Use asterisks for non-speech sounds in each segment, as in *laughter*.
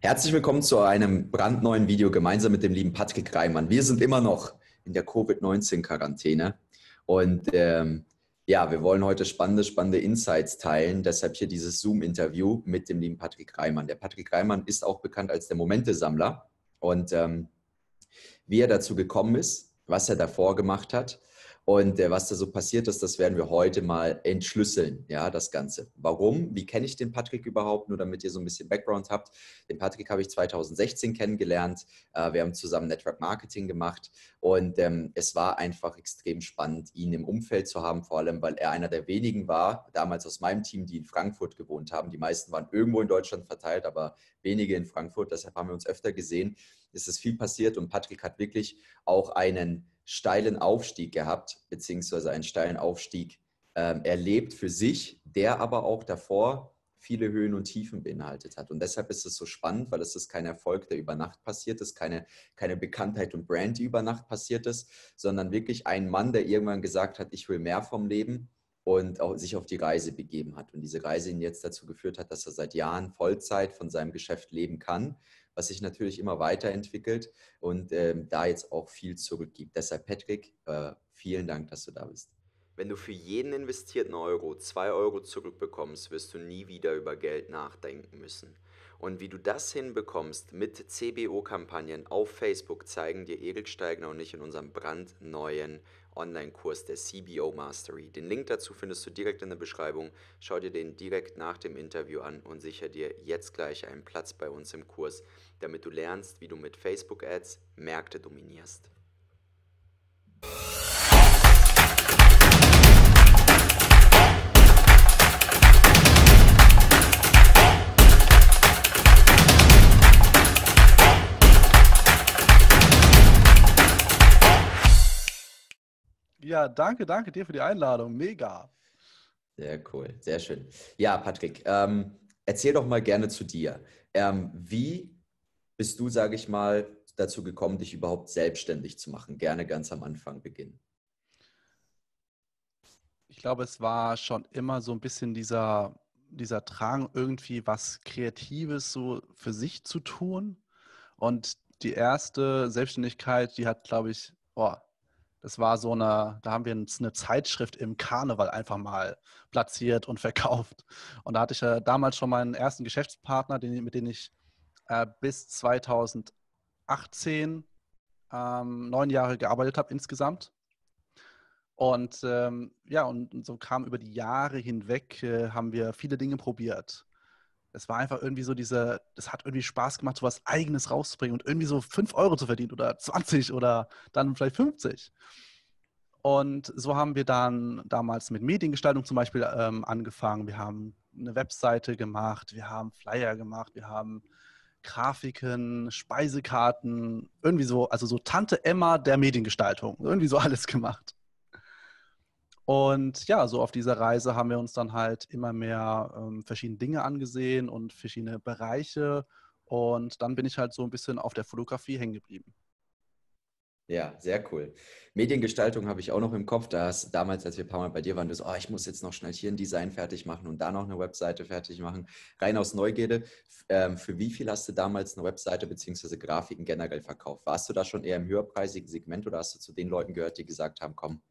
Herzlich willkommen zu einem brandneuen Video gemeinsam mit dem lieben Patrick Reimann. Wir sind immer noch in der Covid-19-Quarantäne und ähm, ja, wir wollen heute spannende, spannende Insights teilen. Deshalb hier dieses Zoom-Interview mit dem lieben Patrick Reimann. Der Patrick Reimann ist auch bekannt als der Momentesammler und ähm, wie er dazu gekommen ist, was er davor gemacht hat und äh, was da so passiert ist, das werden wir heute mal entschlüsseln, ja, das Ganze. Warum? Wie kenne ich den Patrick überhaupt? Nur damit ihr so ein bisschen Background habt. Den Patrick habe ich 2016 kennengelernt. Äh, wir haben zusammen Network Marketing gemacht und ähm, es war einfach extrem spannend, ihn im Umfeld zu haben, vor allem, weil er einer der wenigen war, damals aus meinem Team, die in Frankfurt gewohnt haben. Die meisten waren irgendwo in Deutschland verteilt, aber wenige in Frankfurt. Deshalb haben wir uns öfter gesehen. Es ist viel passiert und Patrick hat wirklich auch einen steilen Aufstieg gehabt, beziehungsweise einen steilen Aufstieg ähm, erlebt für sich, der aber auch davor viele Höhen und Tiefen beinhaltet hat. Und deshalb ist es so spannend, weil es ist kein Erfolg, der über Nacht passiert ist, keine, keine Bekanntheit und Brand, die über Nacht passiert ist, sondern wirklich ein Mann, der irgendwann gesagt hat, ich will mehr vom Leben und auch sich auf die Reise begeben hat. Und diese Reise ihn jetzt dazu geführt hat, dass er seit Jahren Vollzeit von seinem Geschäft leben kann was sich natürlich immer weiterentwickelt und ähm, da jetzt auch viel zurückgibt. Deshalb, Patrick, äh, vielen Dank, dass du da bist. Wenn du für jeden investierten Euro zwei Euro zurückbekommst, wirst du nie wieder über Geld nachdenken müssen. Und wie du das hinbekommst mit CBO-Kampagnen auf Facebook, zeigen dir Erik Steigner und ich in unserem brandneuen Online-Kurs der CBO Mastery. Den Link dazu findest du direkt in der Beschreibung. Schau dir den direkt nach dem Interview an und sicher dir jetzt gleich einen Platz bei uns im Kurs, damit du lernst, wie du mit Facebook-Ads Märkte dominierst. Ja, danke, danke dir für die Einladung. Mega. Sehr cool, sehr schön. Ja, Patrick, ähm, erzähl doch mal gerne zu dir. Ähm, wie bist du, sage ich mal, dazu gekommen, dich überhaupt selbstständig zu machen? Gerne ganz am Anfang beginnen. Ich glaube, es war schon immer so ein bisschen dieser, dieser Drang, irgendwie was Kreatives so für sich zu tun. Und die erste Selbstständigkeit, die hat, glaube ich, oh, das war so eine, da haben wir eine Zeitschrift im Karneval einfach mal platziert und *laughs* verkauft. Und da hatte ich ja damals schon meinen ersten Geschäftspartner, den, mit dem ich äh, bis 2018 ähm, neun Jahre gearbeitet habe insgesamt. Und ähm, ja, und, und, so kam über die Jahre hinweg, äh, haben wir viele Dinge probiert es war einfach irgendwie so diese, es hat irgendwie Spaß gemacht, so was Eigenes rauszubringen und irgendwie so 5 Euro zu verdienen oder 20 oder dann vielleicht 50. Und so haben wir dann damals mit Mediengestaltung zum Beispiel ähm, angefangen. Wir haben eine Webseite gemacht, wir haben Flyer gemacht, wir haben Grafiken, Speisekarten, irgendwie so, also so Tante Emma der Mediengestaltung, irgendwie so *laughs* alles gemacht. Und ja, so auf dieser Reise haben wir uns dann halt immer mehr ähm, verschiedene Dinge angesehen und verschiedene Bereiche. Und dann bin ich halt so ein bisschen auf der Fotografie hängen geblieben. Ja, sehr cool. Mediengestaltung habe ich auch noch im Kopf. Da hast, damals, als wir ein paar Mal bei dir waren, du so, oh, ich muss jetzt noch schnell hier ein Design fertig machen und da noch eine Webseite fertig machen. Rein aus Neugierde, ähm, für wie viel hast du damals eine Webseite bzw. Grafiken generell verkauft? Warst du da schon eher im höherpreisigen Segment oder hast du zu den Leuten gehört, die gesagt haben, komm,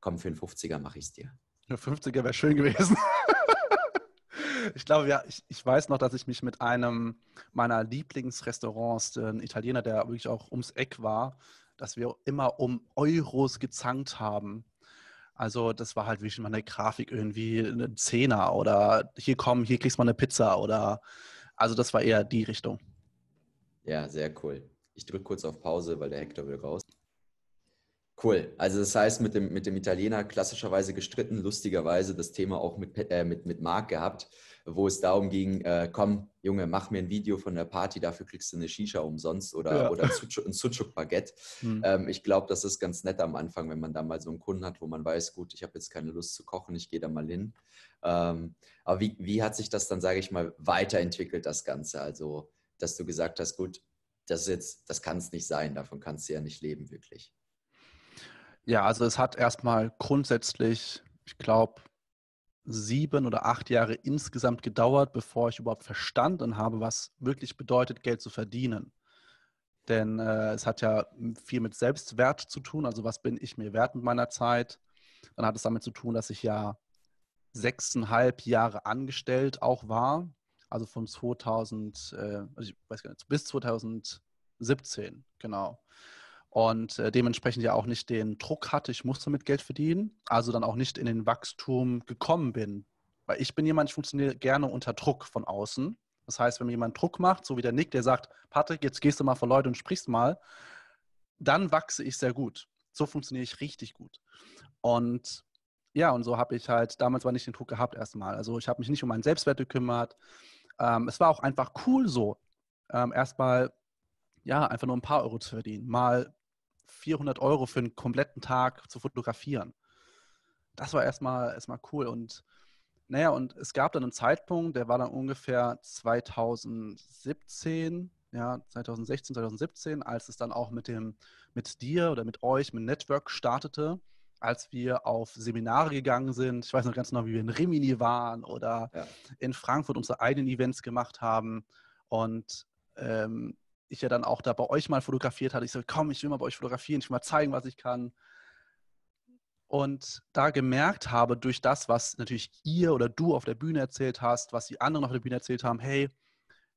komm, für einen 50er mache ich es dir. Eine 50er wäre schön gewesen. *laughs* ich glaube, ja, ich, ich, weiß noch, dass ich mich mit einem meiner Lieblingsrestaurants, äh, ein Italiener, der wirklich auch ums Eck war, dass wir immer um Euros gezankt haben. Also das war halt wie schon mal eine Grafik irgendwie, ein Zehner oder hier komm, hier kriegst du mal eine Pizza oder also das war eher die Richtung. Ja, sehr cool. Ich drücke kurz auf Pause, weil der Hector will raus. Cool. Also das heißt, mit dem, mit dem Italiener klassischerweise gestritten, lustigerweise das Thema auch mit, äh, mit, mit Marc gehabt, wo es darum ging, äh, komm, Junge, mach mir ein Video von der Party, dafür kriegst du eine Shisha umsonst oder, ja. oder ein Sucuk-Baguette. Mhm. Ähm, ich glaube, das ist ganz nett am Anfang, wenn man da mal so einen Kunden hat, wo man weiß, gut, ich habe jetzt keine Lust zu kochen, ich gehe da mal hin. Ähm, aber wie, wie hat sich das dann, sage ich mal, weiterentwickelt, das Ganze? Also, dass du gesagt hast, gut, das das kann es nicht sein, davon kannst du ja nicht leben, wirklich. Ja, also es hat erstmal grundsätzlich, ich glaube, sieben oder acht Jahre insgesamt gedauert, bevor ich überhaupt verstanden habe, was wirklich bedeutet, Geld zu verdienen. Denn äh, es hat ja viel mit Selbstwert zu tun, also was bin ich mir wert mit meiner Zeit. Dann hat es damit zu tun, dass ich ja sechseinhalb Jahre angestellt auch war, also von 2000, äh, also ich weiß gar nicht, bis 2017, genau und äh, dementsprechend ja auch nicht den Druck hatte, ich musste mit Geld verdienen, also dann auch nicht in den Wachstum gekommen bin. Weil ich bin jemand, ich funktioniere gerne unter Druck von außen. Das heißt, wenn mir jemand Druck macht, so wie der Nick, der sagt, Patrick, jetzt gehst du mal vor Leute und sprichst mal, dann wachse ich sehr gut. So funktioniere ich richtig gut. Und ja, und so habe ich halt damals war nicht den Druck gehabt erstmal. Also ich habe mich nicht um meinen Selbstwert gekümmert. Ähm, es war auch einfach cool so, ähm, erstmal ja einfach nur ein paar Euro zu verdienen, mal 400 Euro für einen kompletten Tag zu fotografieren. Das war erstmal, erstmal cool. Und naja, und es gab dann einen Zeitpunkt, der war dann ungefähr 2017, ja, 2016, 2017, als es dann auch mit dem, mit dir oder mit euch, mit Network startete, als wir auf Seminare gegangen sind. Ich weiß noch ganz genau, wie wir in Rimini waren oder ja. in Frankfurt unsere eigenen Events gemacht haben. Und ähm, ich ja dann auch da bei euch mal fotografiert hatte. Ich so, komm, ich will mal bei euch fotografieren, ich will mal zeigen, was ich kann. Und da gemerkt habe, durch das, was natürlich ihr oder du auf der Bühne erzählt hast, was die anderen auf der Bühne erzählt haben, hey,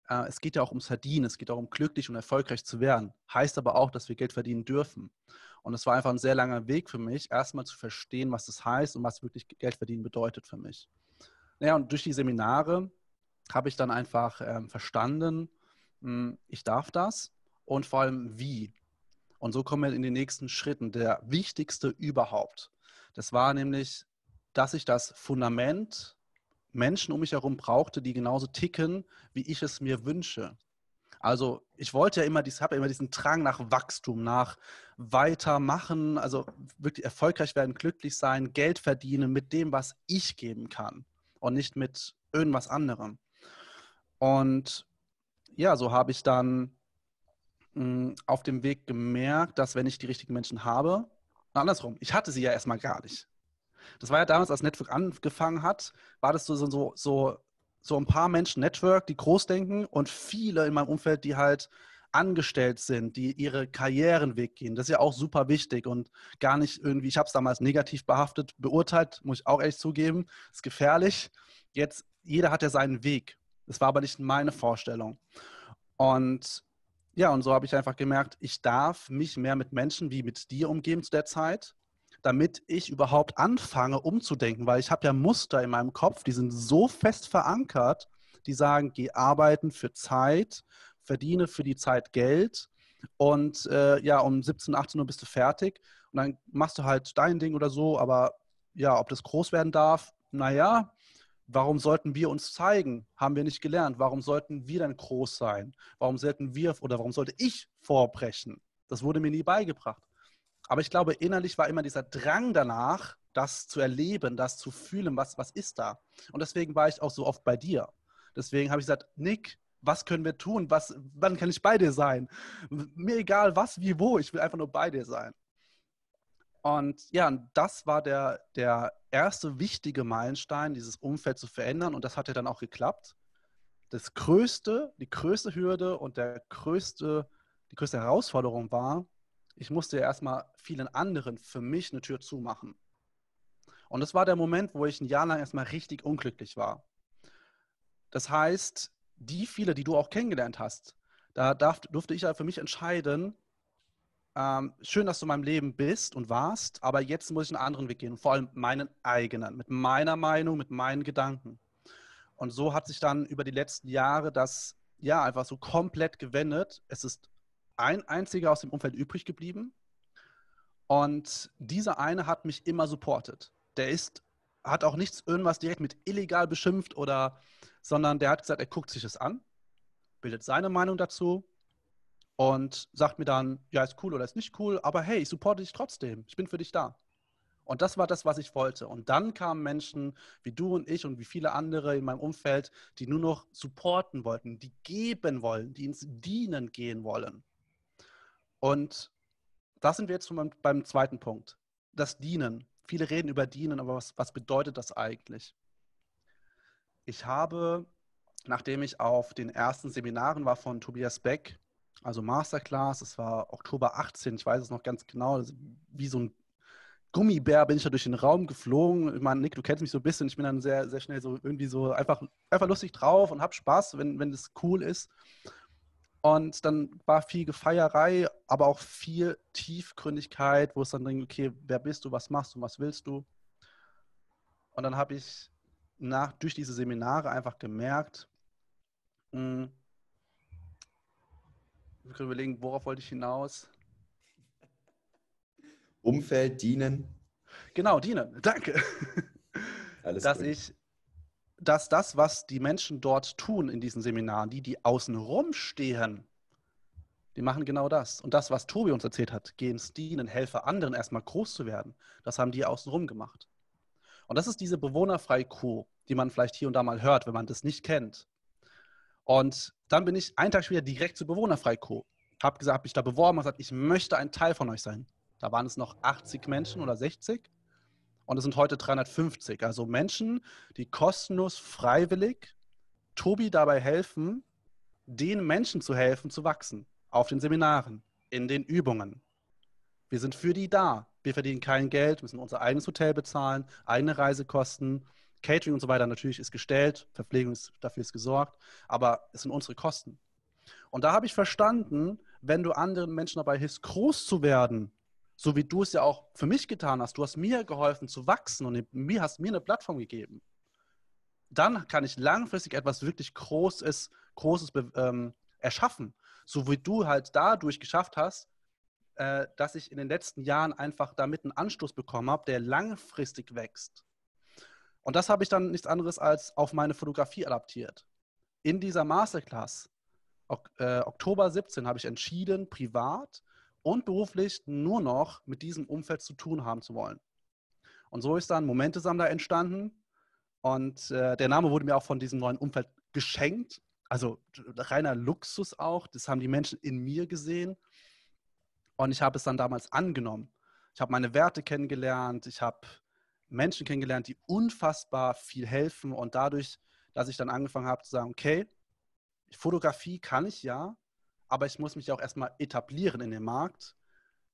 äh, es geht ja auch ums Verdienen, es geht auch um glücklich und erfolgreich zu werden. Heißt aber auch, dass wir Geld verdienen dürfen. Und es war einfach ein sehr langer Weg für mich, erstmal zu verstehen, was das heißt und was wirklich Geld verdienen bedeutet für mich. Naja, und durch die Seminare habe ich dann einfach ähm, verstanden, hm, ich darf das und vor allem wie. Und so kommen wir in den nächsten Schritten. Der wichtigste überhaupt. Das war nämlich, dass ich das Fundament Menschen um mich herum brauchte, die genauso ticken, wie ich es mir wünsche. Also ich wollte ja immer, ich habe ja immer diesen Drang nach Wachstum, nach weitermachen, also wirklich erfolgreich werden, glücklich sein, Geld verdienen mit dem, was ich geben kann und nicht mit irgendwas anderem. Und ja, so habe ich dann mh, hm, auf dem Weg gemerkt, dass wenn ich die richtigen Menschen habe, andersrum, ich hatte sie ja erstmal gar nicht. Das war ja damals, als Network angefangen hat, war das so, so, so, so ein paar Menschen Network, die groß denken und viele in meinem Umfeld, die halt angestellt sind, die ihre Karrierenweg gehen. Das ist ja auch super wichtig und gar nicht irgendwie, ich habe es damals negativ behaftet, beurteilt, muss ich auch ehrlich zugeben, ist gefährlich. Jetzt, jeder hat ja seinen Weg es war aber nicht meine Vorstellung. Und ja, und so habe ich einfach gemerkt, ich darf mich mehr mit Menschen wie mit dir umgeben zu der Zeit, damit ich überhaupt anfange umzudenken, weil ich habe ja Muster in meinem Kopf, die sind so fest verankert, die sagen, geh arbeiten für Zeit, verdiene für die Zeit Geld und äh, ja, um 17, 18 Uhr bist du fertig und dann machst du halt dein Ding oder so, aber ja, ob das groß werden darf, naja, Warum sollten wir uns zeigen? Haben wir nicht gelernt. Warum sollten wir dann groß sein? Warum sollten wir oder warum sollte ich vorbrechen? Das wurde mir nie beigebracht. Aber ich glaube, innerlich war immer dieser Drang danach, das zu erleben, das zu fühlen, was, was ist da. Und deswegen war ich auch so oft bei dir. Deswegen habe ich gesagt, Nick, was können wir tun? Was, wann kann ich bei dir sein? Mir egal was, wie, wo, ich will einfach nur bei dir sein. Und ja, das war der, der erste wichtige Meilenstein, dieses Umfeld zu verändern. Und das hat ja dann auch geklappt. Das größte, die größte Hürde und der größte, die größte Herausforderung war, ich musste ja erstmal vielen anderen für mich eine Tür zumachen. Und das war der Moment, wo ich ein Jahr lang erstmal richtig unglücklich war. Das heißt, die viele, die du auch kennengelernt hast, da darf, durfte ich ja für mich entscheiden, ähm, schön, dass du in meinem Leben bist und warst, aber jetzt muss ich einen anderen Weg gehen, vor allem meinen eigenen, mit meiner Meinung, mit meinen Gedanken. Und so hat sich dann über die letzten Jahre das ja einfach so komplett gewendet. Es ist ein einziger aus dem Umfeld übrig geblieben. Und dieser eine hat mich immer supportet. Der ist, hat auch nichts irgendwas direkt mit illegal beschimpft oder, sondern der hat gesagt, er guckt sich es an, bildet seine Meinung dazu und sagt mir dann, ja, ist cool oder ist nicht cool, aber hey, ich supporte dich trotzdem, ich bin für dich da. Und das war das, was ich wollte. Und dann kamen Menschen wie du und ich und wie viele andere in meinem Umfeld, die nur noch supporten wollten, die geben wollen, die ins Dienen gehen wollen. Und da sind wir jetzt beim, beim zweiten Punkt. Das Dienen. Viele reden über Dienen, aber was, was bedeutet das eigentlich? Ich habe, nachdem ich auf den ersten Seminaren war von Tobias Beck, also Masterclass, es war Oktober 18, ich weiß es noch ganz genau, wie so ein Gummibär bin ich da durch den Raum geflogen. Ich meine, Nick, du kennst mich so ein bisschen, ich bin dann sehr, sehr schnell so irgendwie so einfach, einfach lustig drauf und hab Spaß, wenn, wenn das cool ist. Und dann war viel Gefeierei, aber auch viel Tiefgründigkeit, wo es dann ging, okay, wer bist du, was machst du, was willst du? Und dann habe ich nach, durch diese Seminare einfach gemerkt, mh, hm, ich kann überlegen, worauf wollte ich hinaus? Umfeld dienen. Genau, dienen. Danke. *laughs* Alles dass gut. ich, dass das, was die Menschen dort tun in diesen Seminaren, die, die außen rumstehen, die machen genau das. Und das, was Tobi uns erzählt hat, gehen dienen, helfe anderen erstmal groß zu werden, das haben die außenrum gemacht. Und das ist diese bewohnerfreie Crew, die man vielleicht hier und da mal hört, wenn man das nicht kennt. Und dann bin ich einen Tag später direkt zu Bewohnerfrei Co. Hab gesagt, hab mich da beworben und gesagt, ich möchte ein Teil von euch sein. Da waren es noch 80 Menschen oder 60 und es sind heute 350. Also Menschen, die kostenlos, freiwillig Tobi dabei helfen, den Menschen zu helfen, zu wachsen. Auf den Seminaren, in den Übungen. Wir sind für die da. Wir verdienen kein Geld, müssen unser eigenes Hotel bezahlen, eigene Reisekosten. Catering und so weiter natürlich ist gestellt, Verpflegung ist, dafür ist gesorgt, aber es sind unsere Kosten. Und da habe ich verstanden, wenn du anderen Menschen dabei hilfst, groß zu werden, so wie du es ja auch für mich getan hast, du hast mir geholfen zu wachsen und mir hast mir eine Plattform gegeben, dann kann ich langfristig etwas wirklich Großes, Großes ähm, erschaffen. So wie du halt dadurch geschafft hast, äh, dass ich in den letzten Jahren einfach damit einen Anstoß bekommen habe, der langfristig wächst. Und das habe ich dann nichts anderes als auf meine Fotografie adaptiert. In dieser Masterclass, ok, äh, Oktober 17, habe ich entschieden, privat und beruflich nur noch mit diesem Umfeld zu tun haben zu wollen. Und so ist dann Momentesammler entstanden. Und äh, der Name wurde mir auch von diesem neuen Umfeld geschenkt. Also äh, reiner Luxus auch. Das haben die Menschen in mir gesehen. Und ich habe es dann damals angenommen. Ich habe meine Werte kennengelernt. Ich habe Menschen kennengelernt, die unfassbar viel helfen und dadurch, dass ich dann angefangen habe zu sagen, okay, Fotografie kann ich ja, aber ich muss mich auch erstmal etablieren in dem Markt.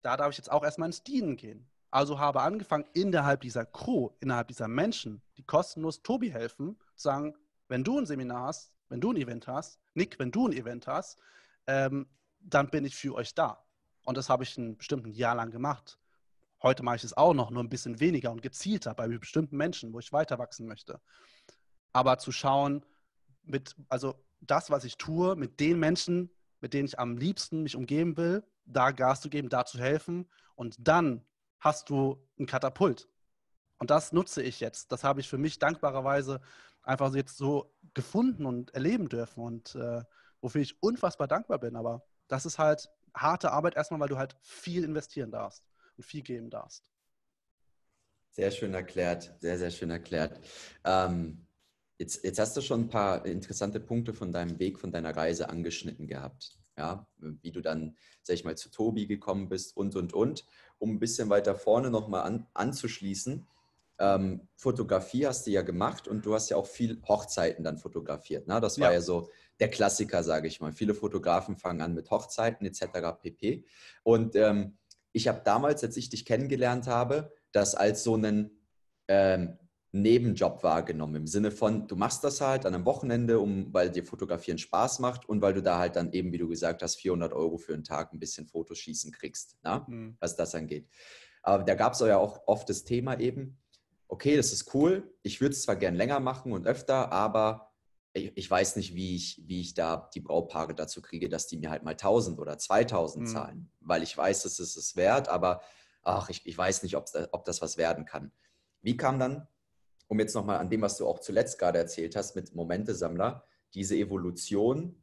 Da darf ich jetzt auch erstmal ins Dienen gehen. Also habe angefangen, innerhalb dieser Crew, innerhalb dieser Menschen, die kostenlos Tobi helfen, zu sagen, wenn du ein Seminar hast, wenn du ein Event hast, Nick, wenn du ein Event hast, ähm, dann bin ich für euch da. Und das habe ich ein bestimmten Jahr lang gemacht. Heute mache ich es auch noch, nur ein bisschen weniger und gezielter bei bestimmten Menschen, wo ich weiter wachsen möchte. Aber zu schauen, mit, also das, was ich tue, mit den Menschen, mit denen ich am liebsten mich umgeben will, da Gas zu geben, da zu helfen. Und dann hast du ein Katapult. Und das nutze ich jetzt. Das habe ich für mich dankbarerweise einfach jetzt so gefunden und erleben dürfen und äh, wofür ich unfassbar dankbar bin. Aber das ist halt harte Arbeit erstmal, weil du halt viel investieren darfst ein Vieh geben darfst. Sehr schön erklärt, sehr, sehr schön erklärt. Ähm, jetzt, jetzt hast du schon ein paar interessante Punkte von deinem Weg, von deiner Reise angeschnitten gehabt. Ja, wie du dann, sag ich mal, zu Tobi gekommen bist und, und, und. Um ein bisschen weiter vorne nochmal an, anzuschließen, ähm, Fotografie hast du ja gemacht und du hast ja auch viel Hochzeiten dann fotografiert. Ne? Das war ja, ja so der Klassiker, sage ich mal. Viele Fotografen fangen an mit Hochzeiten etc. pp. Und ähm, ich habe damals, als ich dich kennengelernt habe, das als so einen ähm, Nebenjob wahrgenommen. Im Sinne von, du machst das halt an einem Wochenende, um, weil dir Fotografieren Spaß macht und weil du da halt dann eben, wie du gesagt hast, 400 Euro für einen Tag ein bisschen Fotos schießen kriegst, na? Ne? Mhm. was das angeht. Aber da gab es ja auch oft das Thema eben, okay, das ist cool, ich würde es zwar gern länger machen und öfter, aber ich, weiß nicht, wie ich, wie ich da die Braupaare dazu kriege, dass die mir halt mal 1000 oder 2000 mhm. zahlen, weil ich weiß, dass es es wert, aber ach, ich, ich weiß nicht, ob, ob das was werden kann. Wie kam dann, um jetzt nochmal an dem, was du auch zuletzt gerade erzählt hast, mit Momentesammler, diese Evolution,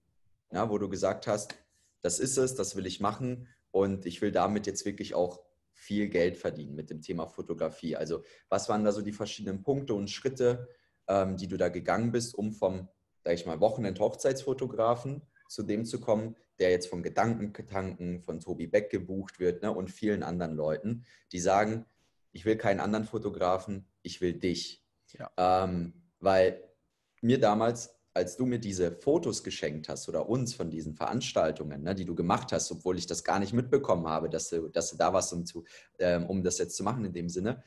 ja, wo du gesagt hast, das ist es, das will ich machen und ich will damit jetzt wirklich auch viel Geld verdienen mit dem Thema Fotografie. Also was waren da so die verschiedenen Punkte und Schritte, ähm, die du da gegangen bist, um vom sage ich mal, Wochenend-Hochzeitsfotografen zu dem zu kommen, der jetzt von Gedankentanken, von Tobi Beck gebucht wird ne, und vielen anderen Leuten, die sagen, ich will keinen anderen Fotografen, ich will dich. Ja. Ähm, weil mir damals, als du mir diese Fotos geschenkt hast oder uns von diesen Veranstaltungen, ne, die du gemacht hast, obwohl ich das gar nicht mitbekommen habe, dass du, dass du da warst, um, zu, ähm, um das jetzt zu machen in dem Sinne,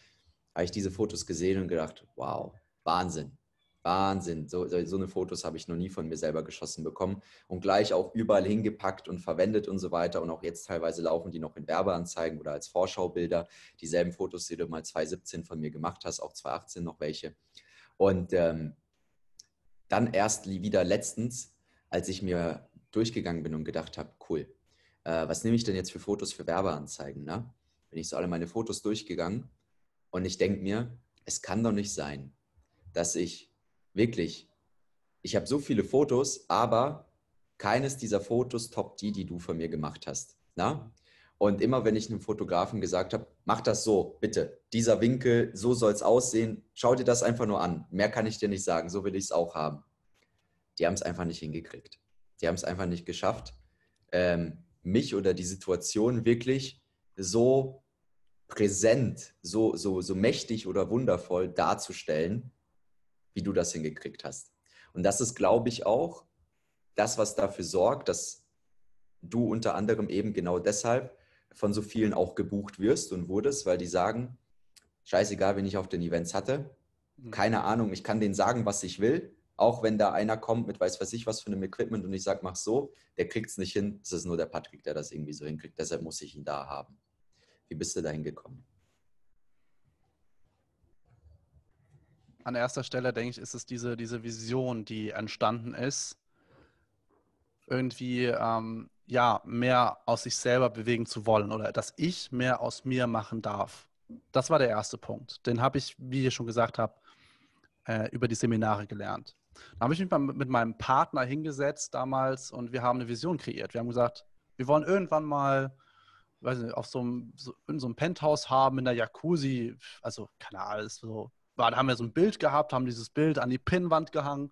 habe ich diese Fotos gesehen und gedacht, wow, Wahnsinn. Wahnsinn, so, so eine Fotos habe ich noch nie von mir selber geschossen bekommen und gleich auch überall hingepackt und verwendet und so weiter. Und auch jetzt teilweise laufen die noch in Werbeanzeigen oder als Vorschaubilder. Dieselben Fotos, die du mal 2017 von mir gemacht hast, auch 2018 noch welche. Und ähm, dann erst wieder letztens, als ich mir durchgegangen bin und gedacht habe, cool, äh, was nehme ich denn jetzt für Fotos für Werbeanzeigen? Ne? Bin ich so alle meine Fotos durchgegangen und ich denke mir, es kann doch nicht sein, dass ich wirklich, ich habe so viele Fotos, aber keines dieser Fotos toppt die, die du von mir gemacht hast. Na? Und immer wenn ich einem Fotografen gesagt habe, mach das so, bitte, dieser Winkel, so soll es aussehen, schau dir das einfach nur an. Mehr kann ich dir nicht sagen, so will ich es auch haben. Die haben es einfach nicht hingekriegt. Die haben es einfach nicht geschafft, ähm, mich oder die Situation wirklich so präsent, so, so, so mächtig oder wundervoll darzustellen, wie du das hingekriegt hast. Und das ist, glaube ich, auch das, was dafür sorgt, dass du unter anderem eben genau deshalb von so vielen auch gebucht wirst und wurdest, weil die sagen, scheißegal, wenn ich auf den Events hatte, mhm. keine Ahnung, ich kann denen sagen, was ich will, auch wenn da einer kommt mit weiß was ich was für einem Equipment und ich sage, mach so, der kriegt es nicht hin, es ist nur der Patrick, der das irgendwie so hinkriegt, deshalb muss ich ihn da haben. Wie bist du da hingekommen? an erster Stelle, denke ich, ist es diese, diese Vision, die entstanden ist, irgendwie ähm, ja, mehr aus sich selber bewegen zu wollen oder dass ich mehr aus mir machen darf. Das war der erste Punkt. Den habe ich, wie ich schon gesagt habe, äh, über die Seminare gelernt. Da habe ich mich mit meinem Partner hingesetzt damals und wir haben eine Vision kreiert. Wir haben gesagt, wir wollen irgendwann mal weiß nicht, auf so einem, so, in so einem Penthouse haben, in der Jacuzzi, also keine Ahnung, so war, haben wir so ein Bild gehabt, haben dieses Bild an die Pinnwand gehangen,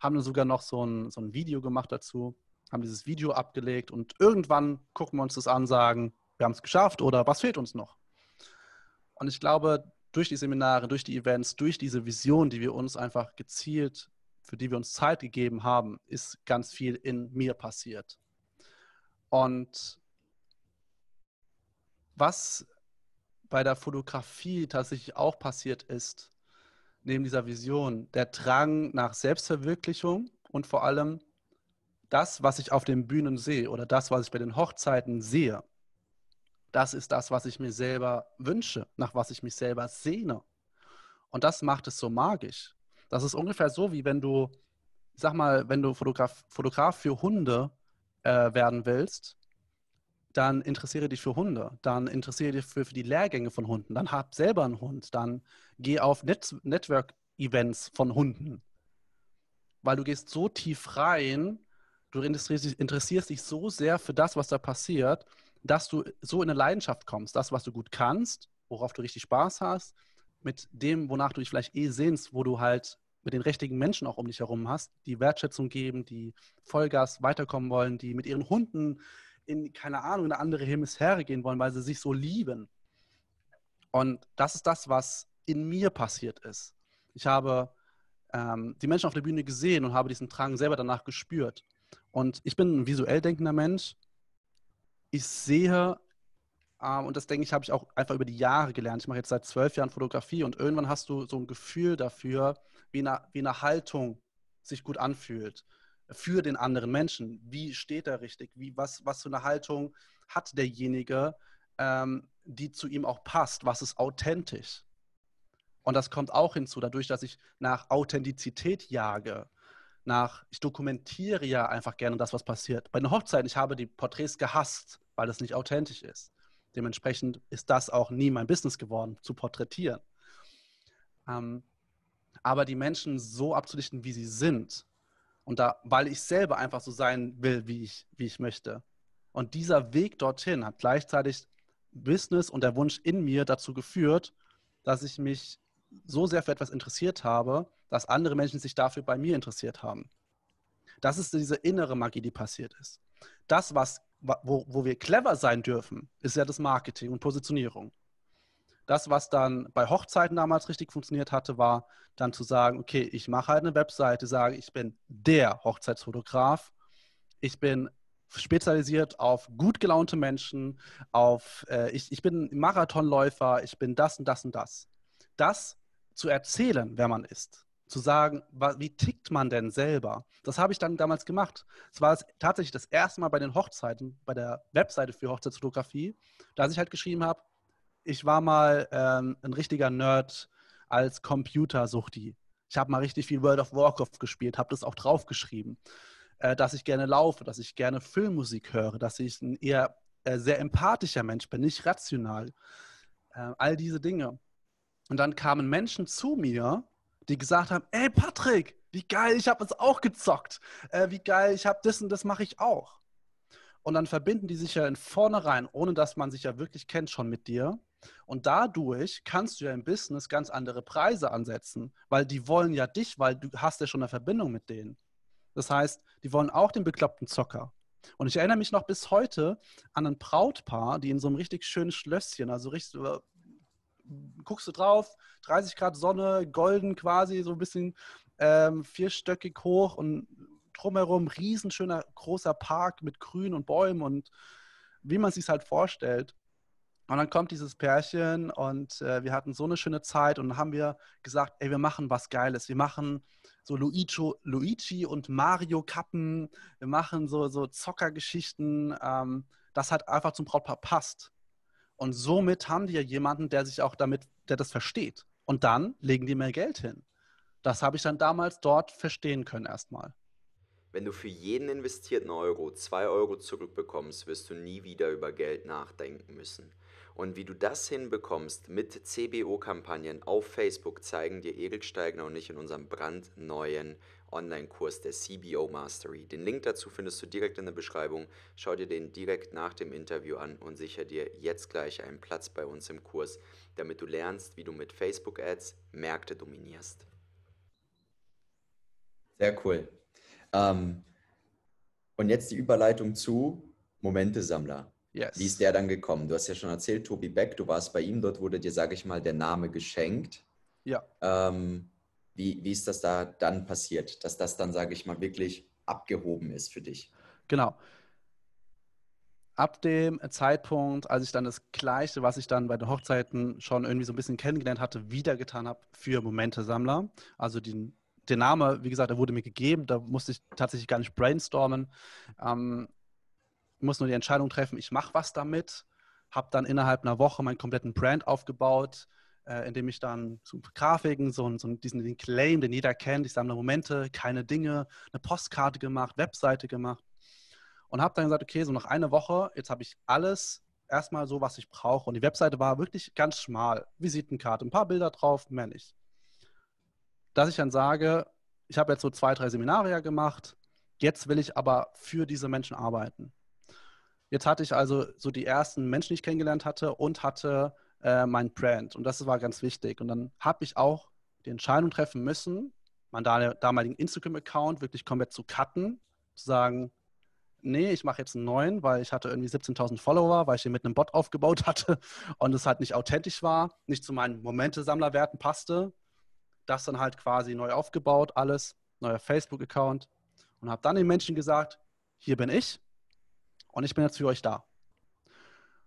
haben dann sogar noch so ein, so ein Video gemacht dazu, haben dieses Video abgelegt und irgendwann gucken wir uns das an, sagen, wir haben es geschafft oder was fehlt uns noch? Und ich glaube, durch die Seminare, durch die Events, durch diese Vision, die wir uns einfach gezielt, für die wir uns Zeit gegeben haben, ist ganz viel in mir passiert. Und was bei der Fotografie tatsächlich auch passiert ist, neben dieser Vision der Drang nach Selbstverwirklichung und vor allem das, was ich auf den Bühnen sehe oder das, was ich bei den Hochzeiten sehe. Das ist das, was ich mir selber wünsche, nach was ich mich selber sehne. Und das macht es so magisch. Das ist ungefähr so, wie wenn du, sag mal, wenn du Fotograf, Fotograf für Hunde äh, werden willst, dann interessiere dich für Hunde, dann interessiere dich für, für die Lehrgänge von Hunden, dann hab selber einen Hund, dann geh auf Net Network-Events von Hunden. Weil du gehst so tief rein, du interessierst dich so sehr für das, was da passiert, dass du so in eine Leidenschaft kommst, das, was du gut kannst, worauf du richtig Spaß hast, mit dem, wonach du dich vielleicht eh sehnst, wo du halt mit den richtigen Menschen auch um dich herum hast, die Wertschätzung geben, die Vollgas weiterkommen wollen, die mit ihren Hunden in, keine Ahnung, eine andere Hemisphäre gehen wollen, weil sie sich so lieben. Und das ist das, was in mir passiert ist. Ich habe ähm, die Menschen auf der Bühne gesehen und habe diesen Drang selber danach gespürt. Und ich bin ein visuell denkender Mensch. Ich sehe, ähm, und das denke ich, habe ich auch einfach über die Jahre gelernt. Ich mache jetzt seit zwölf Jahren Fotografie und irgendwann hast du so ein Gefühl dafür, wie eine, wie eine Haltung sich gut anfühlt für den anderen Menschen. Wie steht er richtig? Wie, was, was für eine Haltung hat derjenige, ähm, die zu ihm auch passt? Was ist authentisch? Und das kommt auch hinzu, dadurch, dass ich nach Authentizität jage, nach, ich dokumentiere ja einfach gerne das, was passiert. Bei den Hochzeiten, ich habe die Porträts gehasst, weil es nicht authentisch ist. Dementsprechend ist das auch nie mein Business geworden, zu porträtieren. Ähm, aber die Menschen so abzulichten, wie sie sind, und da, weil ich selber einfach so sein will, wie ich, wie ich möchte. Und dieser Weg dorthin hat gleichzeitig Business und der Wunsch in mir dazu geführt, dass ich mich so sehr für etwas interessiert habe, dass andere Menschen sich dafür bei mir interessiert haben. Das ist diese innere Magie, die passiert ist. Das, was, wo, wo wir clever sein dürfen, ist ja das Marketing und Positionierung. Das, was dann bei Hochzeiten damals richtig funktioniert hatte, war dann zu sagen, okay, ich mache halt eine Webseite, sage, ich bin der Hochzeitsfotograf, ich bin spezialisiert auf gut gelaunte Menschen, auf äh, ich, ich bin Marathonläufer, ich bin das und das und das. Das zu erzählen, wer man ist, zu sagen, wie tickt man denn selber? Das habe ich dann damals gemacht. Es war tatsächlich das erste Mal bei den Hochzeiten, bei der Webseite für Hochzeitsfotografie, dass ich halt geschrieben habe, ich war mal ähm, ein richtiger Nerd als Computersuchti. Ich habe mal richtig viel World of Warcraft gespielt, habe das auch draufgeschrieben, äh, dass ich gerne laufe, dass ich gerne Filmmusik höre, dass ich ein eher äh, sehr empathischer Mensch bin, nicht rational. Äh, all diese Dinge. Und dann kamen Menschen zu mir, die gesagt haben, ey Patrick, wie geil, ich habe es auch gezockt. Äh, wie geil, ich habe das und das mache ich auch. Und dann verbinden die sich ja in vornherein, ohne dass man sich ja wirklich kennt, schon mit dir und dadurch kannst du ja im Business ganz andere Preise ansetzen, weil die wollen ja dich, weil du hast ja schon eine Verbindung mit denen. Das heißt, die wollen auch den bekloppten Zocker. Und ich erinnere mich noch bis heute an ein Brautpaar, die in so einem richtig schönen Schlösschen, also richtig, äh, guckst du drauf, 30 Grad Sonne, golden quasi, so ein bisschen ähm, vierstöckig hoch und drumherum riesenschöner großer Park mit Grün und Bäumen und wie man es sich halt vorstellt. Und dann kommt dieses Pärchen und äh, wir hatten so eine schöne Zeit und dann haben wir gesagt, ey, wir machen was Geiles. Wir machen so Luigi, Luigi und Mario Kappen. Wir machen so, so Zockergeschichten. Ähm, das hat einfach zum Brautpaar passt. Und somit haben die ja jemanden, der sich auch damit, der das versteht. Und dann legen die mehr Geld hin. Das habe ich dann damals dort verstehen können erstmal. Wenn du für jeden investierten Euro zwei Euro zurückbekommst, wirst du nie wieder über Geld nachdenken müssen. Und wie du das hinbekommst mit CBO-Kampagnen auf Facebook, zeigen dir Edel Steigner und ich in unserem brandneuen Online-Kurs der CBO Mastery. Den Link dazu findest du direkt in der Beschreibung. Schau dir den direkt nach dem Interview an und sicher dir jetzt gleich einen Platz bei uns im Kurs, damit du lernst, wie du mit Facebook-Ads Märkte dominierst. Sehr cool. Ähm, und jetzt die Überleitung zu Momente-Sammler. Yes. Wie ist der dann gekommen? Du hast ja schon erzählt, Tobi Beck, du warst bei ihm, dort wurde dir, sage ich mal, der Name geschenkt. Ja. Ähm, wie, wie ist das da dann passiert, dass das dann, sage ich mal, wirklich abgehoben ist für dich? Genau. Ab dem Zeitpunkt, als ich dann das Gleiche, was ich dann bei den Hochzeiten schon irgendwie so ein bisschen kennengelernt hatte, wiedergetan habe für Momente-Sammler, also den der Name, wie gesagt, der wurde mir gegeben, da musste ich tatsächlich gar nicht brainstormen. Ähm, muss nur die Entscheidung treffen, ich mache was damit, habe dann innerhalb einer Woche meinen kompletten Brand aufgebaut, äh, indem ich dann so Grafiken, so, so diesen den Claim, den jeder kennt, ich sammle Momente, keine Dinge, eine Postkarte gemacht, Webseite gemacht und habe dann gesagt, okay, so nach einer Woche, jetzt habe ich alles erstmal so, was ich brauche. Und die Webseite war wirklich ganz schmal. Visitenkarte, ein paar Bilder drauf, mehr nicht. Dass ich dann sage, ich habe jetzt so zwei, drei Seminare gemacht, jetzt will ich aber für diese Menschen arbeiten. Jetzt hatte ich also so die ersten Menschen, die ich kennengelernt hatte und hatte äh, mein Brand. Und das war ganz wichtig. Und dann habe ich auch die Entscheidung treffen müssen, meinen damaligen Instagram-Account wirklich komplett zu cutten, zu sagen, nee, ich mache jetzt einen neuen, weil ich hatte irgendwie 17.000 Follower, weil ich den mit einem Bot aufgebaut hatte *laughs* und es halt nicht authentisch war, nicht zu meinen Momente-Sammlerwerten passte. Das dann halt quasi neu aufgebaut, alles, neuer Facebook-Account und habe dann den Menschen gesagt, hier bin ich, und ich bin jetzt für euch da.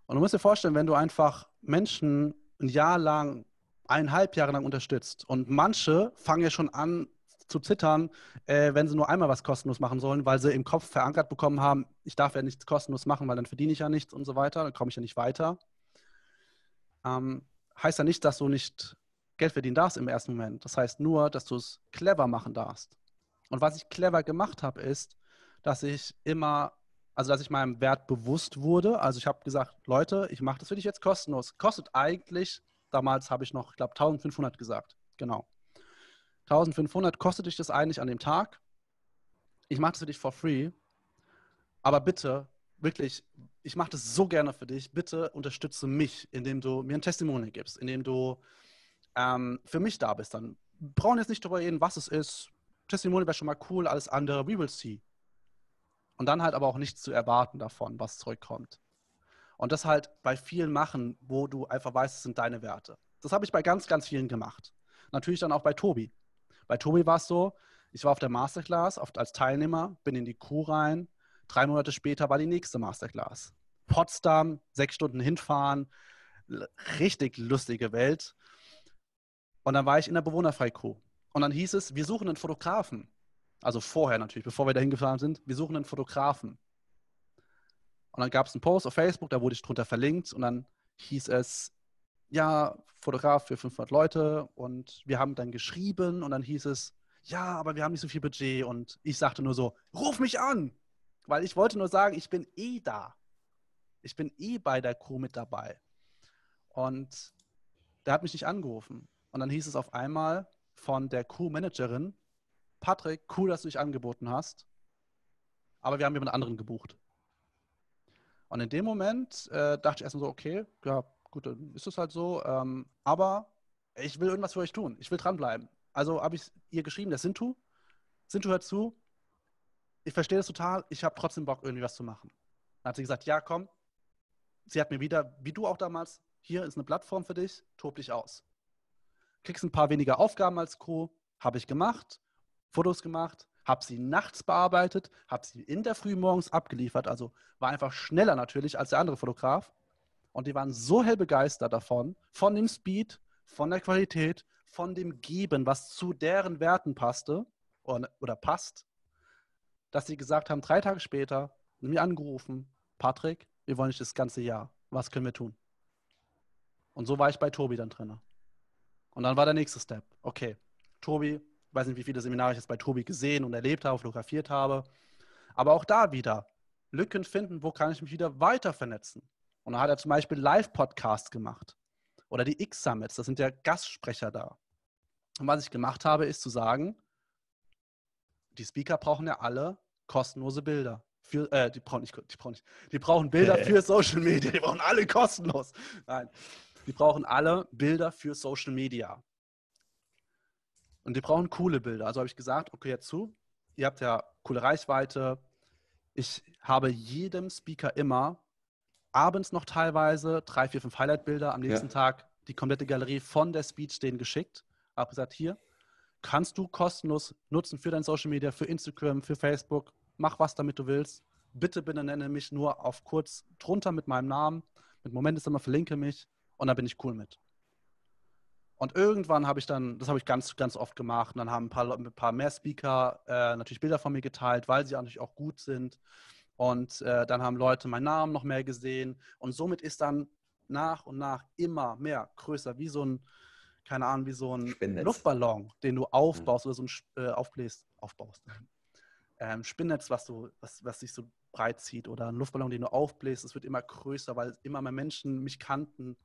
Und du musst dir vorstellen, wenn du einfach Menschen ein Jahr lang, eineinhalb Jahre lang unterstützt und manche fangen ja schon an zu zittern, äh, wenn sie nur einmal was kostenlos machen sollen, weil sie im Kopf verankert bekommen haben, ich darf ja nichts kostenlos machen, weil dann verdiene ich ja nichts und so weiter, dann komme ich ja nicht weiter. Ähm, heißt ja nicht, dass du nicht Geld verdienen darfst im ersten Moment. Das heißt nur, dass du es clever machen darfst. Und was ich clever gemacht habe, ist, dass ich immer also, dass ich meinem Wert bewusst wurde. Also, ich habe gesagt, Leute, ich mache das für dich jetzt kostenlos. Kostet eigentlich, damals habe ich noch, ich glaube, 1500 gesagt. Genau. 1500 kostet dich das eigentlich an dem Tag. Ich mache das für dich for free. Aber bitte, wirklich, ich mache das so gerne für dich. Bitte unterstütze mich, indem du mir ein Testimonial gibst, indem du ähm, für mich da bist. Dann brauchen wir jetzt nicht darüber reden, was es ist. Testimonial wäre schon mal cool, alles andere, we will see und dann halt aber auch nichts zu erwarten davon, was zurückkommt. Und das halt bei vielen machen, wo du einfach weißt, es sind deine Werte. Das habe ich bei ganz, ganz vielen gemacht. Natürlich dann auch bei Tobi. Bei Tobi war es so, ich war auf der Masterclass, oft als Teilnehmer, bin in die Kuh rein. Drei Monate später war die nächste Masterclass. Potsdam, sechs Stunden hinfahren, richtig lustige Welt. Und dann war ich in der Bewohnerfreikrew. Und dann hieß es, wir suchen einen Fotografen. Also vorher natürlich, bevor wir da hingefahren sind. Wir suchen einen Fotografen. Und dann gab es einen Post auf Facebook, da wurde ich drunter verlinkt und dann hieß es, ja, Fotograf für 500 Leute und wir haben dann geschrieben und dann hieß es, ja, aber wir haben nicht so viel Budget und ich sagte nur so, ruf mich an, weil ich wollte nur sagen, ich bin eh da. Ich bin eh bei der Crew mit dabei. Und der hat mich nicht angerufen. Und dann hieß es auf einmal von der Crew-Managerin, Patrick, cool, dass du dich angeboten hast, aber wir haben jemand anderen gebucht. Und in dem Moment äh, dachte ich erstmal so, okay, ja, gut, dann ist es halt so, ähm, aber ich will irgendwas für euch tun, ich will dranbleiben. Also habe ich ihr geschrieben, das Sintu, Sintu hört zu, ich verstehe das total, ich habe trotzdem Bock, irgendwie was zu machen. Dann hat sie gesagt, ja, komm. Sie hat mir wieder, wie du auch damals, hier ist eine Plattform für dich, tob dich aus. Kriegst ein paar weniger Aufgaben als Co, habe ich gemacht. Fotos gemacht, habe sie nachts bearbeitet, habe sie in der Früh morgens abgeliefert. Also war einfach schneller natürlich als der andere Fotograf. Und die waren so hell begeistert davon, von dem Speed, von der Qualität, von dem Geben, was zu deren Werten passte oder passt, dass sie gesagt haben, drei Tage später, mir angerufen, Patrick, wir wollen nicht das ganze Jahr. Was können wir tun? Und so war ich bei Tobi dann drin. Und dann war der nächste Step. Okay, Tobi, ich weiß nicht, wie viele Seminare ich jetzt bei Tobi gesehen und erlebt habe, fotografiert habe. Aber auch da wieder Lücken finden, wo kann ich mich wieder weiter vernetzen. Und da hat er zum Beispiel Live-Podcasts gemacht oder die X-Summits, das sind ja Gastsprecher da. Und was ich gemacht habe, ist zu sagen, die Speaker brauchen ja alle kostenlose Bilder. Für, äh, die, brauchen nicht, die, brauchen nicht, die brauchen Bilder *laughs* für Social Media, die brauchen alle kostenlos. Nein, die brauchen alle Bilder für Social Media. Und die brauchen coole Bilder. Also habe ich gesagt, okay, jetzt zu, ihr habt ja coole Reichweite. Ich habe jedem Speaker immer abends noch teilweise drei, vier, fünf Highlight-Bilder, am nächsten ja. Tag die komplette Galerie von der Speech denen geschickt. Habe gesagt, hier kannst du kostenlos nutzen für dein Social Media, für Instagram, für Facebook. Mach was damit du willst. Bitte, bitte nenne mich nur auf kurz drunter mit meinem Namen. Mit Moment ist immer verlinke mich und da bin ich cool mit. Und irgendwann habe ich dann, das habe ich ganz, ganz oft gemacht, und dann haben ein paar, ein paar mehr Speaker äh, natürlich Bilder von mir geteilt, weil sie natürlich auch gut sind. Und äh, dann haben Leute meinen Namen noch mehr gesehen. Und somit ist dann nach und nach immer mehr größer, wie so ein, keine Ahnung, wie so ein Spinnnetz. Luftballon, den du aufbaust mhm. oder so ein äh, aufbläst, aufbaust. Ähm, Spinnnetz, was, was, was sich so breit zieht oder ein Luftballon, den du aufbläst, es wird immer größer, weil immer mehr Menschen mich kannten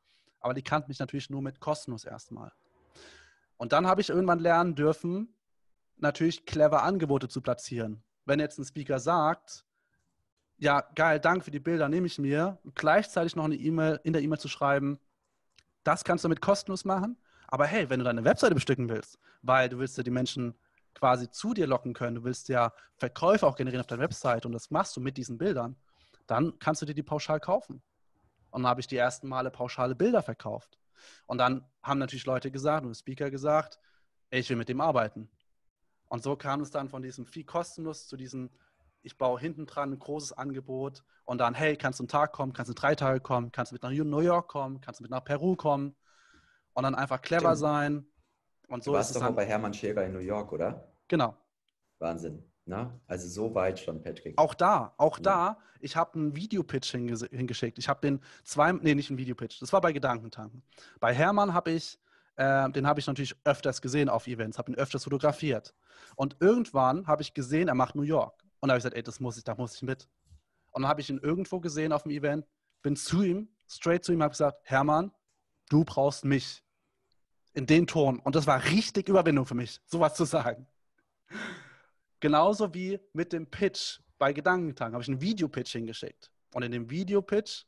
aber die kannten mich natürlich nur mit kostenlos erstmal. Und dann habe ich irgendwann lernen dürfen, natürlich clever Angebote zu platzieren. Wenn jetzt ein Speaker sagt, ja, geil, danke für die Bilder, nehme ich mir, und gleichzeitig noch eine E-Mail in der E-Mail zu schreiben, das kannst du mit kostenlos machen, aber hey, wenn du deine Webseite bestücken willst, weil du willst ja die Menschen quasi zu dir locken können, du willst ja Verkäufe auch generieren auf deiner Webseite und das machst du mit diesen Bildern, dann kannst du dir die pauschal kaufen. Und dann habe ich die ersten Male pauschale Bilder verkauft. Und dann haben natürlich Leute gesagt und Speaker gesagt, ey, ich will mit dem arbeiten. Und so kam es dann von diesem viel kostenlos zu diesem, ich baue hinten dran ein großes Angebot und dann, hey, kannst du einen Tag kommen, kannst du drei Tage kommen, kannst du mit nach New York kommen, kannst du mit nach Peru kommen und dann einfach clever Stimmt. sein. Und so du warst doch mal bei Hermann Scherer in New York, oder? Genau. Wahnsinn. Na, ne? also so weit schon, Patrick. Auch da, auch ja. da, ich habe einen Videopitch hinge hingeschickt. Ich habe den zwei, nee, nicht einen Videopitch, das war bei Gedankentanken. Bei Hermann habe ich, äh, den habe ich natürlich öfters gesehen auf Events, habe ihn öfters fotografiert. Und irgendwann habe ich gesehen, er macht New York. Und da habe ich gesagt, ey, das muss ich, da muss ich mit. Und dann habe ich ihn irgendwo gesehen auf dem Event, bin zu ihm, straight zu ihm, habe gesagt, Hermann, du brauchst mich. In den Ton. Und das war richtig Überwindung für mich, sowas zu sagen. Genauso wie mit dem Pitch bei Gedankentagen habe ich einen Videopitch hingeschickt. Und in dem Videopitch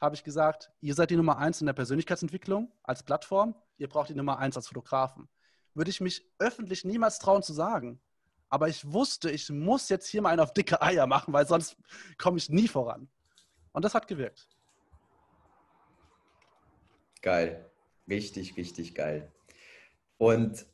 habe ich gesagt, ihr seid die Nummer eins in der Persönlichkeitsentwicklung als Plattform, ihr braucht die Nummer eins als Fotografen. Würde ich mich öffentlich niemals trauen zu sagen. Aber ich wusste, ich muss jetzt hier mal einen auf dicke Eier machen, weil sonst komme ich nie voran. Und das hat gewirkt. Geil. Richtig, richtig geil. Und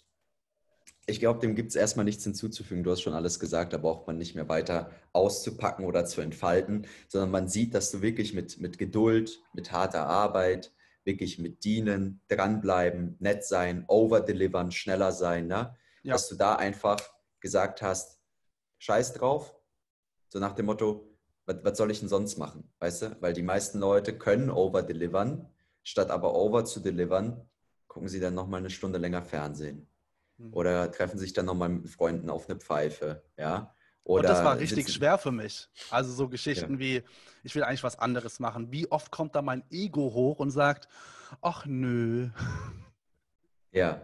ich glaube, dem gibt es erstmal nichts hinzuzufügen. Du hast schon alles gesagt, da braucht man nicht mehr weiter auszupacken oder zu entfalten, sondern man sieht, dass du wirklich mit, mit Geduld, mit harter Arbeit, wirklich mit Dienen, dranbleiben, nett sein, overdelivern, schneller sein, ne? Ja. dass du da einfach gesagt hast, scheiß drauf, so nach dem Motto, was, soll ich denn sonst machen, weißt du? Weil die meisten Leute können overdelivern, statt aber over zu delivern, gucken sie dann nochmal eine Stunde länger Fernsehen Mhm. Oder treffen sich dann nochmal mit Freunden auf eine Pfeife, ja. Oder und das war richtig sitzen. schwer für mich. Also so Geschichten ja. wie, ich will eigentlich was anderes machen. Wie oft kommt da mein Ego hoch und sagt, ach nö. Ja,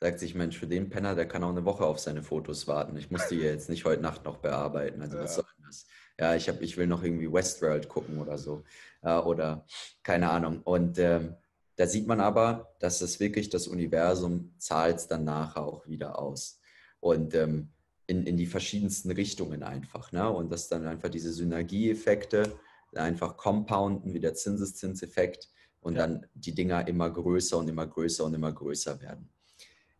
sagt sich, Mensch, für den Penner, der kann auch eine Woche auf seine Fotos warten. Ich muss die jetzt nicht heute Nacht noch bearbeiten. Also ja. was soll das? Ja, ich, hab, ich will noch irgendwie Westworld gucken oder so. Äh, oder keine Ahnung. Und ähm, da sieht man aber, dass es wirklich das Universum zahlt dann nachher auch wieder aus. Und ähm, in, in die verschiedensten Richtungen einfach. Ne? Und dass dann einfach diese Synergieeffekte einfach compounden, wie der Zinseszinseffekt und ja. dann die Dinger immer größer und immer größer und immer größer werden.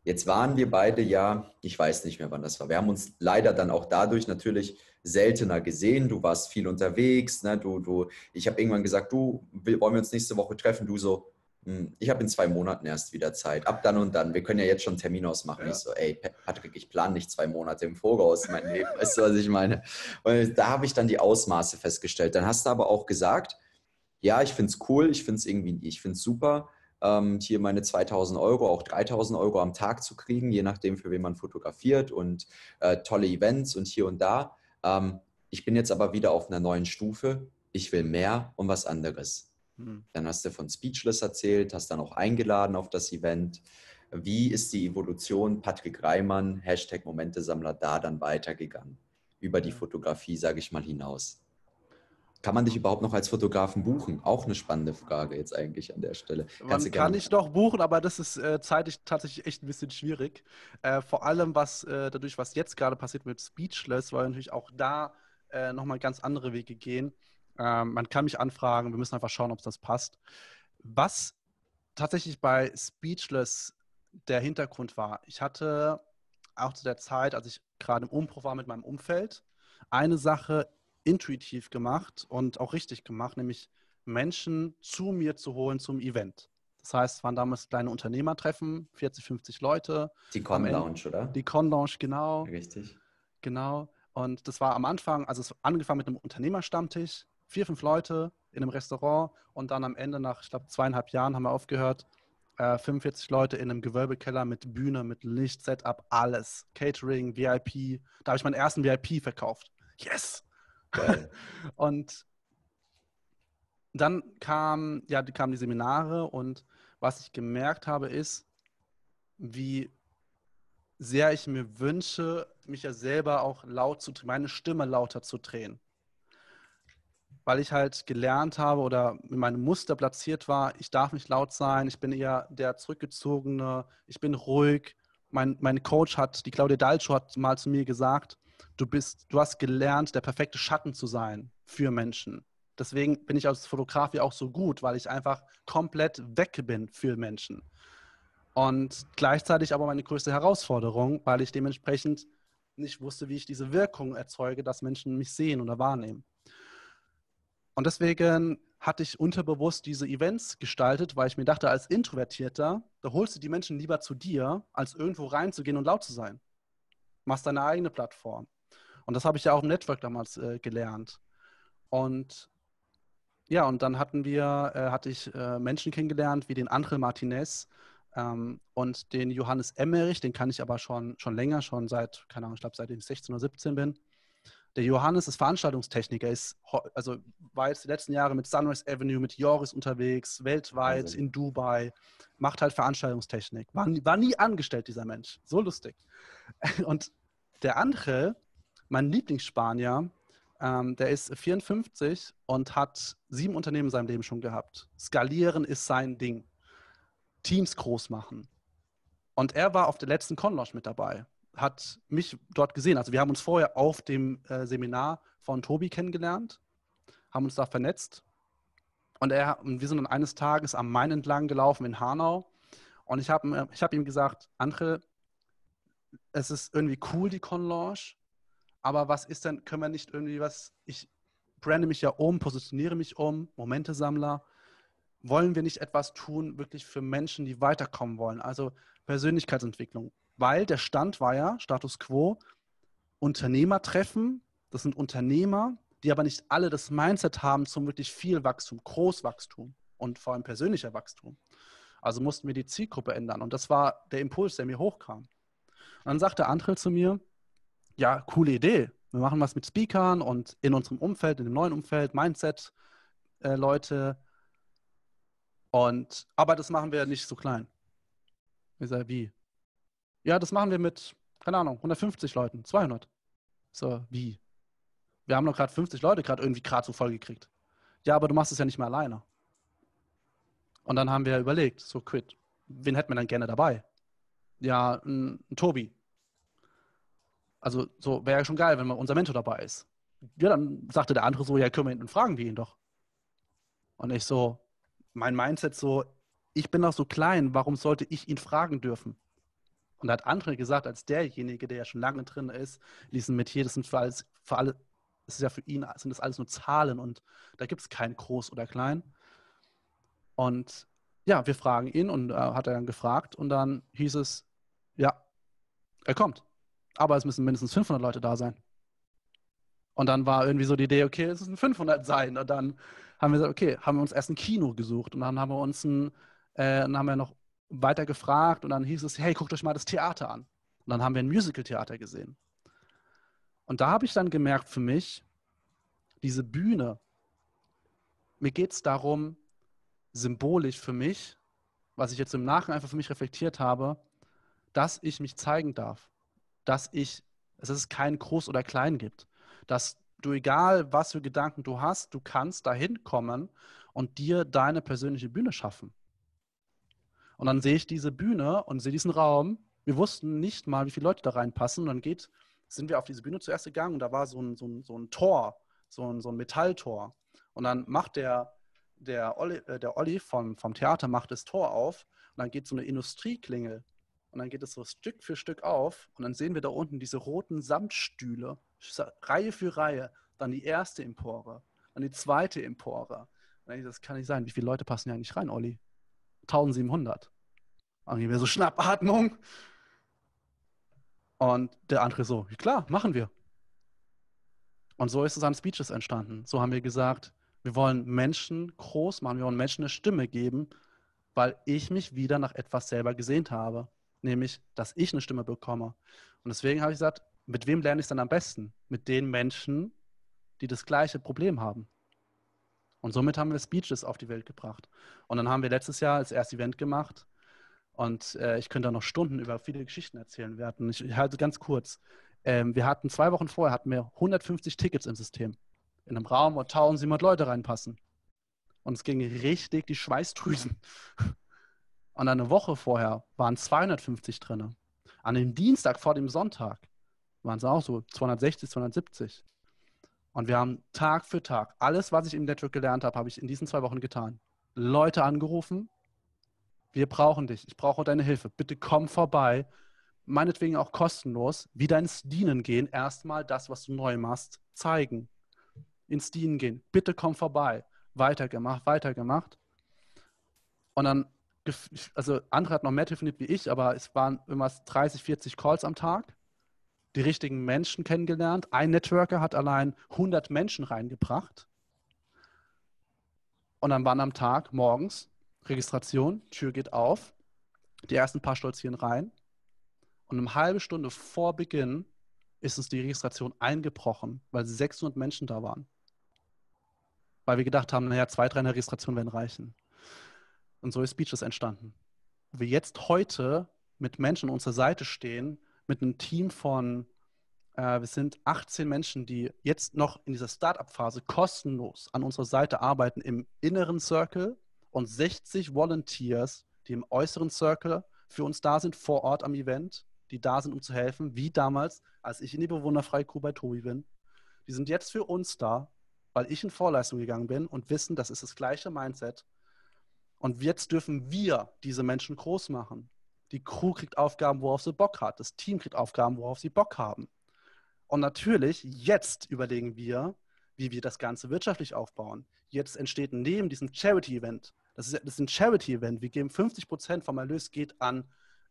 Jetzt waren wir beide ja, ich weiß nicht mehr, wann das war. Wir haben uns leider dann auch dadurch natürlich seltener gesehen. Du warst viel unterwegs. Ne? Du, du, ich habe irgendwann gesagt, du wollen wir uns nächste Woche treffen. Du so, hm, ich habe in zwei Monaten erst wieder Zeit. Ab dann und dann. Wir können ja jetzt schon einen Termin ausmachen. Ja. Ich so, ey, Patrick, ich plane nicht zwei Monate im Voraus mein Leben. *laughs* weißt du, was ich meine? Und da habe ich dann die Ausmaße festgestellt. Dann hast du aber auch gesagt, ja, ich finde es cool, ich finde es irgendwie, ich finde es super, ähm, hier meine 2000 Euro, auch 3000 Euro am Tag zu kriegen, je nachdem, für wen man fotografiert und äh, tolle Events und hier und da. Ähm, ich bin jetzt aber wieder auf einer neuen Stufe. Ich will mehr und was anderes. Hm. Dann hast du von Speechless erzählt, hast dann auch eingeladen auf das Event. Wie ist die Evolution Patrick Reimann, Hashtag Momentesammler, da dann weitergegangen? Über die Fotografie, sage ich mal, hinaus. Kann man dich überhaupt noch als Fotografen buchen? Auch eine spannende Frage jetzt eigentlich an der Stelle. man kann ich doch buchen, aber das ist äh, zeitlich tatsächlich echt ein bisschen schwierig. Äh, vor allem was äh, dadurch, was jetzt gerade passiert mit Speechless, weil natürlich auch da äh, nochmal ganz andere Wege gehen. Ähm, man kann mich anfragen, wir müssen einfach schauen, ob das passt. Was tatsächlich bei Speechless der Hintergrund war, ich hatte auch zu der Zeit, als ich gerade im Umbruch war mit meinem Umfeld, eine Sache intuitiv gemacht und auch richtig gemacht, nämlich Menschen zu mir zu holen zum Event. Das heißt, es waren damals kleine Unternehmertreffen, 40, 50 Leute. Die Con-Lounge, oder? Die Con-Lounge, genau. Richtig. Genau. Und das war am Anfang, also es angefangen mit einem Unternehmerstammtisch, vier, fünf Leute in einem Restaurant und dann am Ende, nach, ich glaube, zweieinhalb Jahren haben wir aufgehört, äh, 45 Leute in einem Gewölbekeller mit Bühne, mit Licht, Setup, alles. Catering, VIP. Da habe ich meinen ersten VIP verkauft. Yes! *laughs* und dann kam, ja, kamen die Seminare und was ich gemerkt habe, ist, wie sehr ich mir wünsche, mich ja selber auch laut zu meine Stimme lauter zu drehen weil ich halt gelernt habe oder in meinem Muster platziert war, ich darf nicht laut sein, ich bin eher der Zurückgezogene, ich bin ruhig. Mein, mein Coach hat, die Claudia Dalcho hat mal zu mir gesagt, du bist, du hast gelernt, der perfekte Schatten zu sein für Menschen. Deswegen bin ich als Fotograf ja auch so gut, weil ich einfach komplett weg bin für Menschen. Und gleichzeitig aber meine größte Herausforderung, weil ich dementsprechend nicht wusste, wie ich diese Wirkung erzeuge, dass Menschen mich sehen oder wahrnehmen. Und deswegen hatte ich unterbewusst diese Events gestaltet, weil ich mir dachte, als Introvertierter, da holst du die Menschen lieber zu dir, als irgendwo reinzugehen und laut zu sein. Machst deine eigene Plattform. Und das habe ich ja auch im Network damals äh, gelernt. Und ja, und dann hatten wir, äh, hatte ich äh, Menschen kennengelernt, wie den André Martinez ähm, und den Johannes Emmerich, den kann ich aber schon, schon länger, schon seit, keine Ahnung, ich glaube, seitdem ich 16 oder 17 bin. Der Johannes ist Veranstaltungstechniker, ist, also war jetzt die letzten Jahre mit Sunrise Avenue, mit Joris unterwegs, weltweit, Wahnsinn. in Dubai, macht halt Veranstaltungstechnik. War, war nie angestellt, dieser Mensch. So lustig. *laughs* Und der andere, mein Lieblingsspanier, ähm, der ist 54 und hat sieben Unternehmen in seinem Leben schon gehabt. Skalieren ist sein Ding. Teams groß machen. Und er war auf der letzten Conlodge mit dabei hat mich dort gesehen. Also wir haben uns vorher auf dem äh, Seminar von Tobi kennengelernt, haben uns da vernetzt. Und, er, und wir sind dann eines Tages am Main entlang gelaufen in Hanau. Und ich habe äh, ich hab ihm gesagt, Andre, es ist irgendwie cool, die Conlounge, aber was ist denn, können wir nicht irgendwie was, ich brande mich ja um, positioniere mich um, Momentesammler. Wollen wir nicht etwas tun, wirklich für Menschen, die weiterkommen wollen? Also Persönlichkeitsentwicklung, weil der Stand war ja, Status quo, Unternehmer treffen, das sind Unternehmer, die aber nicht alle das Mindset haben zum wirklich viel Wachstum, Großwachstum und vor allem persönlicher Wachstum. Also mussten wir die Zielgruppe ändern und das war der Impuls, der mir hochkam. Und dann sagte André zu mir, ja, coole Idee, wir machen was mit Speakern und in unserem Umfeld, in dem neuen Umfeld, Mindset-Leute. Äh, und aber das machen wir nicht so klein. Ich sage, wie? Ja, das machen wir mit, keine Ahnung, 150 Leuten, 200. So, wie? Wir haben doch gerade 50 Leute gerade irgendwie gerade so voll gekriegt. Ja, aber du machst es ja nicht mehr alleine. Und dann haben wir überlegt, so quit. Wen hätten wir dann gerne dabei? Ja, ein, ein Tobi. Also, so wäre ja schon geil, wenn mal unser Mentor dabei ist. Ja, dann sagte der andere so, ja, können wir ihn fragen wir ihn doch. Und ich so, mein Mindset so, ich bin doch so klein, warum sollte ich ihn fragen dürfen? Und hat andere gesagt, als derjenige, der ja schon lange drin ist, in diesem Metier, das sind für alles, für alle, das ist ja für ihn, sind das alles nur Zahlen und da gibt es kein Groß oder Klein. Und ja, wir fragen ihn und äh, hat er dann gefragt und dann hieß es, ja, er kommt. Aber es müssen mindestens 500 Leute da sein. Und dann war irgendwie so die Idee, okay, es müssen 500 sein. Und dann haben wir gesagt, okay, haben wir uns erst ein Kino gesucht und dann haben wir uns ein, äh, dann haben wir noch weiter gefragt und dann hieß es, hey, guckt euch mal das Theater an. Und dann haben wir ein Musical-Theater gesehen. Und da habe ich dann gemerkt für mich, diese Bühne, mir geht es darum, symbolisch für mich, was ich jetzt im Nachhinein einfach für mich reflektiert habe, dass ich mich zeigen darf, dass ich, dass es kein Groß oder Klein gibt, dass du, egal was für Gedanken du hast, du kannst dahin kommen und dir deine persönliche Bühne schaffen. Und dann sehe ich diese Bühne und sehe diesen Raum. Wir wussten nicht mal, wie viele Leute da reinpassen. Und dann geht, sind wir auf diese Bühne zuerst gegangen und da war so ein, so ein, so ein Tor, so ein, so ein Metalltor. Und dann macht der, der Olli, äh, der Olli vom, vom Theater macht das Tor auf und dann geht so eine Industrieklingel. Und dann geht es so Stück für Stück auf und dann sehen wir da unten diese roten Samtstühle, Reihe für Reihe. Dann die erste Empore, dann die zweite Empore. Und dann, das kann nicht sein. Wie viele Leute passen hier eigentlich rein, Olli? 1700. Ari wäre so Schnappatmung. Und der andere so, klar, machen wir. Und so ist es an Speeches entstanden. So haben wir gesagt, wir wollen Menschen groß machen, wir wollen Menschen eine Stimme geben, weil ich mich wieder nach etwas selber gesehnt habe, nämlich, dass ich eine Stimme bekomme. Und deswegen habe ich gesagt, mit wem lerne ich es dann am besten? Mit den Menschen, die das gleiche Problem haben. Und somit haben wir Speeches auf die Welt gebracht. Und dann haben wir letztes Jahr als erstes Event gemacht, und äh, ich könnte da noch Stunden über viele Geschichten erzählen. Wir hatten, ich, ich halte ganz kurz, ähm, wir hatten zwei Wochen vorher hatten wir 150 Tickets im System. In einem Raum, wo 1700 Leute reinpassen. Und es ging richtig die Schweißdrüsen. *laughs* Und eine Woche vorher waren 250 drin. An dem Dienstag vor dem Sonntag waren es auch so 260, 270. Und wir haben Tag für Tag, alles, was ich im Network gelernt habe, habe ich in diesen zwei Wochen getan. Leute angerufen, wir brauchen dich, ich brauche deine Hilfe, bitte komm vorbei, meinetwegen auch kostenlos, wieder ins Dienen gehen, erstmal das, was du neu machst, zeigen, ins Dienen gehen, bitte komm vorbei, weitergemacht, weitergemacht. Und dann, also andere hat noch mehr definiert wie ich, aber es waren immer 30, 40 Calls am Tag, die richtigen Menschen kennengelernt. Ein Networker hat allein 100 Menschen reingebracht. Und dann waren am Tag morgens Registration, Tür geht auf, die ersten paar stolzieren rein und eine halbe Stunde vor Beginn ist uns die Registration eingebrochen, weil 600 Menschen da waren. Weil wir gedacht haben, naja, zwei, drei in der Registration werden reichen. Und so ist Speeches entstanden. wir jetzt heute mit Menschen an unserer Seite stehen, mit einem Team von, äh, wir sind 18 Menschen, die jetzt noch in dieser Startup-Phase kostenlos an unserer Seite arbeiten im inneren Circle und 60 Volunteers, die im äußeren Circle für uns da sind, vor Ort am Event, die da sind, um zu helfen, wie damals, als ich in die bewohnerfreie Crew bei Tobi bin. Die sind jetzt für uns da, weil ich in Vorleistung gegangen bin und wissen, das ist das gleiche Mindset. Und jetzt dürfen wir diese Menschen groß machen. Die Crew kriegt Aufgaben, worauf sie Bock hat. Das Team kriegt Aufgaben, worauf sie Bock haben. Und natürlich, jetzt überlegen wir, wie wir das Ganze wirtschaftlich aufbauen. Jetzt entsteht neben diesem Charity-Event das ist, das ist ein Charity-Event. Wir geben 50 vom Erlös geht an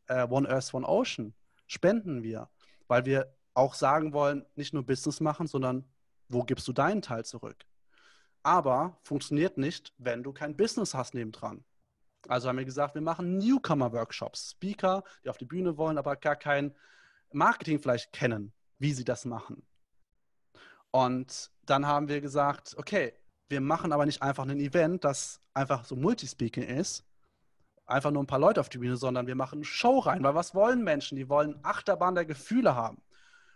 äh, One Earth, One Ocean. Spenden wir, weil wir auch sagen wollen, nicht nur Business machen, sondern wo gibst du deinen Teil zurück? Aber funktioniert nicht, wenn du kein Business hast nebendran. Also haben wir gesagt, wir machen Newcomer-Workshops, Speaker, die auf die Bühne wollen, aber gar kein Marketing vielleicht kennen, wie sie das machen. Und dann haben wir gesagt, okay, wir machen aber nicht einfach ein Event, das einfach so Multispeaking ist, einfach nur ein paar Leute auf die Bühne, sondern wir machen eine Show rein, weil was wollen Menschen? Die wollen Achterbahn der Gefühle haben.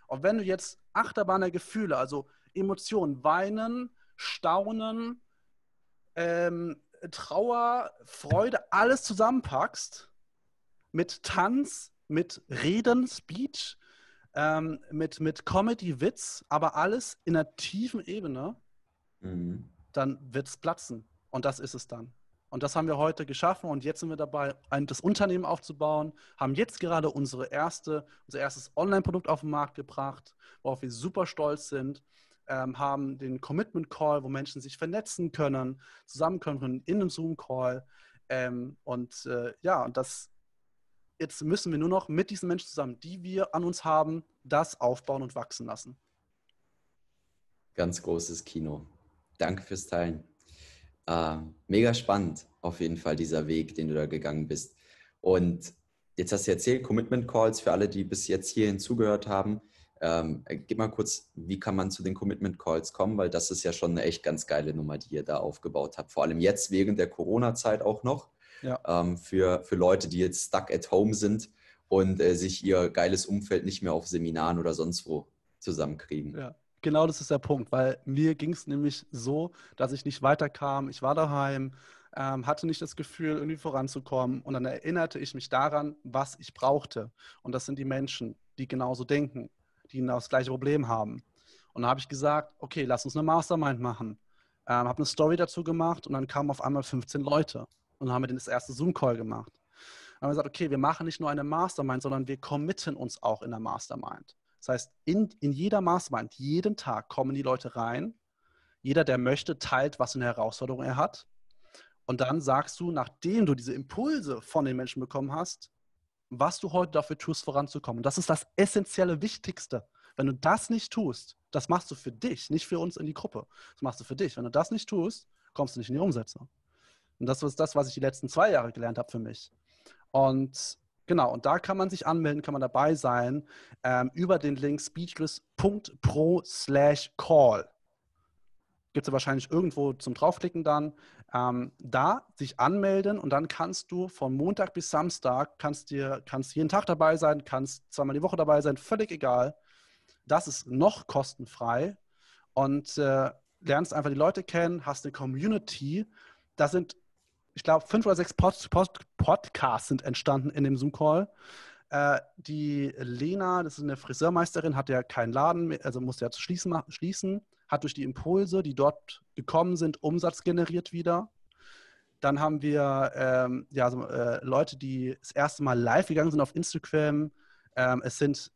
Und wenn du jetzt Achterbahn der Gefühle, also Emotionen, Weinen, Staunen, ähm, Trauer, Freude, alles zusammenpackst, mit Tanz, mit Reden, Speech, ähm, mit, mit Comedy, Witz, aber alles in einer tiefen Ebene, mhm dann wird es platzen. Und das ist es dann. Und das haben wir heute geschaffen und jetzt sind wir dabei, ein, das Unternehmen aufzubauen, haben jetzt gerade unsere erste, unser erstes Online-Produkt auf den Markt gebracht, worauf wir super stolz sind, ähm, haben den Commitment-Call, wo Menschen sich vernetzen können, zusammenkommen können in einem Zoom-Call. Ähm, und äh, ja, und das jetzt müssen wir nur noch mit diesen Menschen zusammen, die wir an uns haben, das aufbauen und wachsen lassen. Ganz großes Kino danke fürs Teilen. Äh, mega spannend auf jeden Fall dieser Weg, den du da gegangen bist. Und jetzt hast du erzählt, Commitment Calls für alle, die bis jetzt hierhin zugehört haben. Ähm, gib mal kurz, wie kann man zu den Commitment Calls kommen, weil das ist ja schon eine echt ganz geile Nummer, die ihr da aufgebaut habt. Vor allem jetzt während der Corona-Zeit auch noch. Ja. Ähm, für, für Leute, die jetzt stuck at home sind und äh, sich ihr geiles Umfeld nicht mehr auf Seminaren oder sonst wo zusammenkriegen. Ja genau das ist der Punkt, weil mir ging es nämlich so, dass ich nicht weiterkam. Ich war daheim, ähm, hatte nicht das Gefühl, irgendwie voranzukommen. Und dann erinnerte ich mich daran, was ich brauchte. Und das sind die Menschen, die genauso denken, die genau das gleiche Problem haben. Und da habe ich gesagt, okay, lass uns eine Mastermind machen. Ähm, habe eine Story dazu gemacht und dann kamen auf einmal 15 Leute und haben wir das erste Zoom-Call gemacht. Dann haben wir gesagt, okay, wir machen nicht nur eine Mastermind, sondern wir committen uns auch in der Mastermind. Das heißt, in, in jeder Mastermind, jeden Tag kommen die Leute rein. Jeder, der möchte, teilt, was für eine Herausforderung er hat. Und dann sagst du, nachdem du diese Impulse von den Menschen bekommen hast, was du heute dafür tust, voranzukommen. Das ist das essentielle Wichtigste. Wenn du das nicht tust, das machst du für dich, nicht für uns in die Gruppe. Das machst du für dich. Wenn du das nicht tust, kommst du nicht in die Umsetzung. Und das ist das, was ich die letzten zwei Jahre gelernt habe für mich. Und Genau, und da kann man sich anmelden, kann man dabei sein ähm, über den Link speechless.pro slash call. Gibt es wahrscheinlich irgendwo zum draufklicken dann. Ähm, da sich anmelden und dann kannst du von Montag bis Samstag, kannst dir, kannst jeden Tag dabei sein, kannst zweimal die Woche dabei sein, völlig egal. Das ist noch kostenfrei und äh, lernst einfach die Leute kennen, hast eine Community. Da sind ich glaube, fünf oder sechs Post, Post, Podcasts sind entstanden in dem Zoom-Call. Äh, die Lena, das ist eine Friseurmeisterin, hat ja keinen Laden, mehr, also musste ja zu schließen, schließen, hat durch die Impulse, die dort gekommen sind, Umsatz generiert wieder. Dann haben wir ähm, ja, so, äh, Leute, die das erste Mal live gegangen sind auf Instagram. Ähm, es sind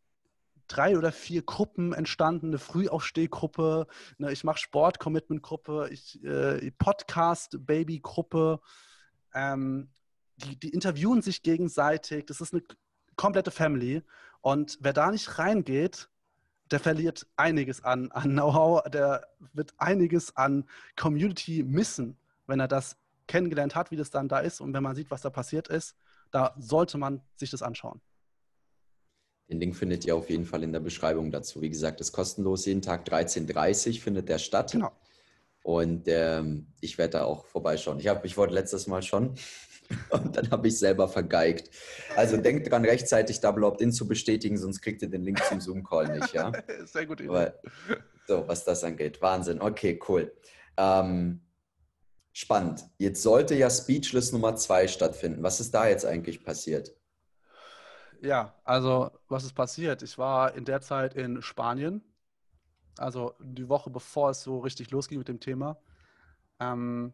drei oder vier Gruppen entstanden, eine Frühaufstehgruppe, eine Ich mache Sport-Commitment-Gruppe, äh, Podcast-Baby-Gruppe. Ähm, die, die interviewen sich gegenseitig. Das ist eine komplette Family. Und wer da nicht reingeht, der verliert einiges an, an Know-how, der wird einiges an Community missen, wenn er das kennengelernt hat, wie das dann da ist und wenn man sieht, was da passiert ist. Da sollte man sich das anschauen. Den Link findet ihr auf jeden Fall in der Beschreibung dazu. Wie gesagt, ist kostenlos. Jeden Tag 13.30 Uhr findet der statt. Genau. Und ähm, ich werde da auch vorbeischauen. Ich, hab, ich wollte letztes Mal schon *laughs* und dann habe ich selber vergeigt. Also denkt dran, rechtzeitig Double Opt-in zu bestätigen, sonst kriegt ihr den Link zum Zoom-Call nicht. Ja? Sehr *laughs* gut. Idee. *laughs* so, was das angeht. Wahnsinn. Okay, cool. Ähm, spannend. Jetzt sollte ja Speechless Nummer 2 stattfinden. Was ist da jetzt eigentlich passiert? Ja, also was ist passiert? Ich war in der Zeit in Spanien also die Woche bevor es so richtig losging mit dem Thema. Ähm,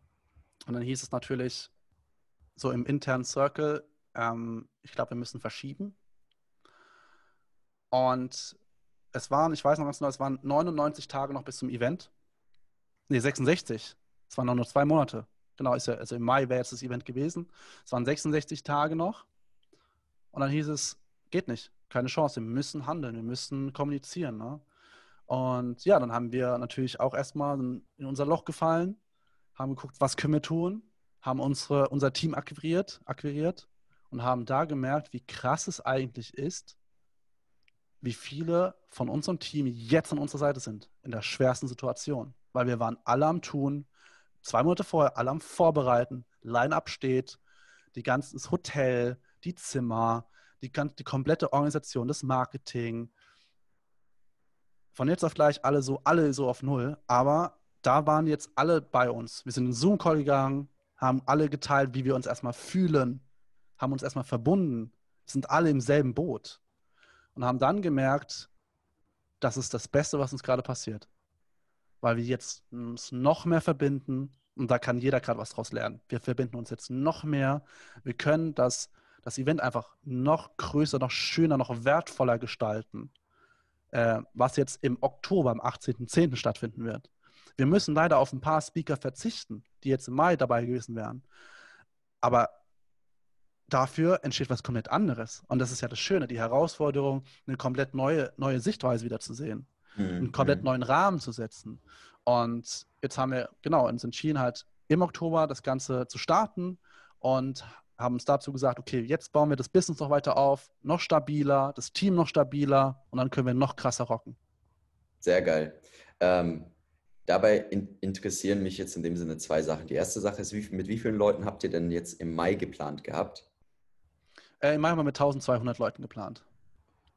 und dann hieß es natürlich so im internen Circle, ähm, ich glaube, wir müssen verschieben. Und es waren, ich weiß noch ganz genau, es waren 99 Tage noch bis zum Event. Ne, 66. Es waren noch nur zwei Monate. Genau, ja, also im Mai wäre jetzt das Event gewesen. Es waren 66 Tage noch. Und dann hieß es, geht nicht, keine Chance, wir müssen handeln, wir müssen kommunizieren. Ne? Und ja, dann haben wir natürlich auch erstmal in unser Loch gefallen, haben geguckt, was können wir tun, haben unsere, unser Team akquiriert, akquiriert und haben da gemerkt, wie krass es eigentlich ist, wie viele von unserem Team jetzt an unserer Seite sind, in der schwersten Situation. Weil wir waren alle am Tun, zwei Monate vorher, alle am Vorbereiten, Line-Up steht, die ganze, das Hotel, die Zimmer, die, die komplette Organisation, das Marketing, von jetzt auf gleich alle so, alle so auf null, aber da waren jetzt alle bei uns. Wir sind in Zoom-Call gegangen, haben alle geteilt, wie wir uns erstmal fühlen, haben uns erstmal verbunden, sind alle im selben Boot und haben dann gemerkt, das ist das Beste, was uns gerade passiert. Weil wir jetzt uns noch mehr verbinden und da kann jeder gerade was draus lernen. Wir verbinden uns jetzt noch mehr. Wir können das, das Event einfach noch größer, noch schöner, noch wertvoller gestalten äh, was jetzt im Oktober, am 18.10. stattfinden wird. Wir müssen leider auf ein paar Speaker verzichten, die jetzt im Mai dabei gewesen wären. Aber dafür entsteht was komplett anderes. Und das ist ja das Schöne, die Herausforderung, eine komplett neue, neue Sichtweise wieder zu sehen, mhm. einen komplett mhm. neuen Rahmen zu setzen. Und jetzt haben wir, genau, uns entschieden halt im Oktober das Ganze zu starten und haben uns dazu gesagt, okay, jetzt bauen wir das Business noch weiter auf, noch stabiler, das Team noch stabiler und dann können wir noch krasser rocken. Sehr geil. Ähm, dabei in interessieren mich jetzt in dem Sinne zwei Sachen. Die erste Sache ist, wie, mit wie vielen Leuten habt ihr denn jetzt im Mai geplant gehabt? Äh, Im Mai haben wir mit 1200 Leuten geplant.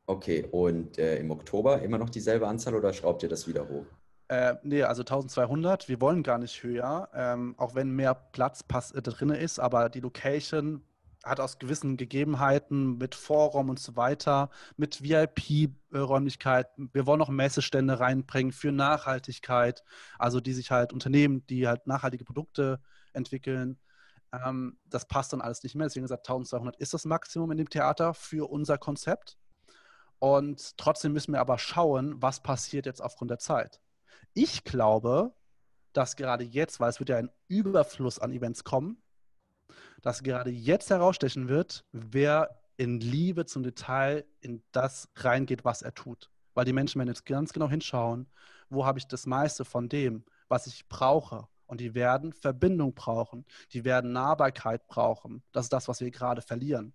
Okay, und äh, im Oktober immer noch dieselbe Anzahl oder schraubt ihr das wieder hoch? Äh, nee, also 1200. Wir wollen gar nicht höher, ähm, auch wenn mehr Platz pass äh, drin ist, aber die Location hat aus gewissen Gegebenheiten mit Vorraum und so weiter, mit VIP-Räumlichkeiten. Wir wollen auch Messestände reinbringen für Nachhaltigkeit, also die sich halt Unternehmen, die halt nachhaltige Produkte entwickeln. Ähm, das passt dann alles nicht mehr. Deswegen gesagt, 1200 ist das Maximum in dem Theater für unser Konzept. Und trotzdem müssen wir aber schauen, was passiert jetzt aufgrund der Zeit. Ich glaube, dass gerade jetzt, weil es wird ja ein Überfluss an Events kommen, dass gerade jetzt herausstechen wird, wer in Liebe zum Detail in das reingeht, was er tut. Weil die Menschen werden jetzt ganz genau hinschauen, wo habe ich das meiste von dem, was ich brauche. Und die werden Verbindung brauchen, die werden Nahbarkeit brauchen. Das ist das, was wir gerade verlieren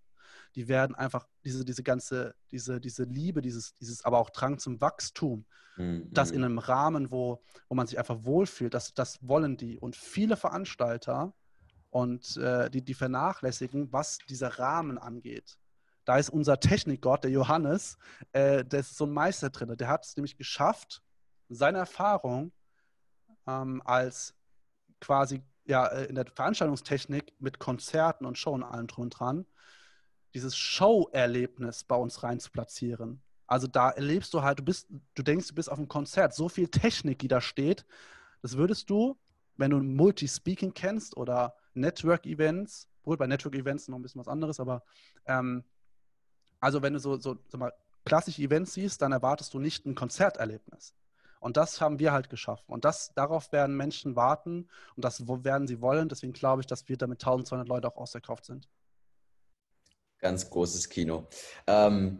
die werden einfach diese, diese ganze, diese, diese Liebe, dieses, dieses, aber auch Drang zum Wachstum, mhm. das in einem Rahmen, wo, wo man sich einfach wohlfühlt, das, das wollen die. Und viele Veranstalter und äh, die, die vernachlässigen, was dieser Rahmen angeht. Da ist unser Technikgott, der Johannes, äh, der ist so ein Meister drin. Der hat es nämlich geschafft, seine Erfahrung ähm, als quasi ja, äh, in der Veranstaltungstechnik mit Konzerten und Show und allem drum und dran dieses Show-Erlebnis bei uns rein zu platzieren. Also da erlebst du halt, du bist, du denkst, du bist auf einem Konzert, so viel Technik, die da steht. Das würdest du, wenn du Multi-Speaking kennst oder Network-Events, wohl bei Network-Events noch ein bisschen was anderes, aber ähm, also wenn du so, so sag mal, klassische Events siehst, dann erwartest du nicht ein Konzerterlebnis. Und das haben wir halt geschaffen. Und das, darauf werden Menschen warten und das werden sie wollen. Deswegen glaube ich, dass wir damit 1200 Leute auch ausverkauft sind. Ganz großes Kino. Ähm,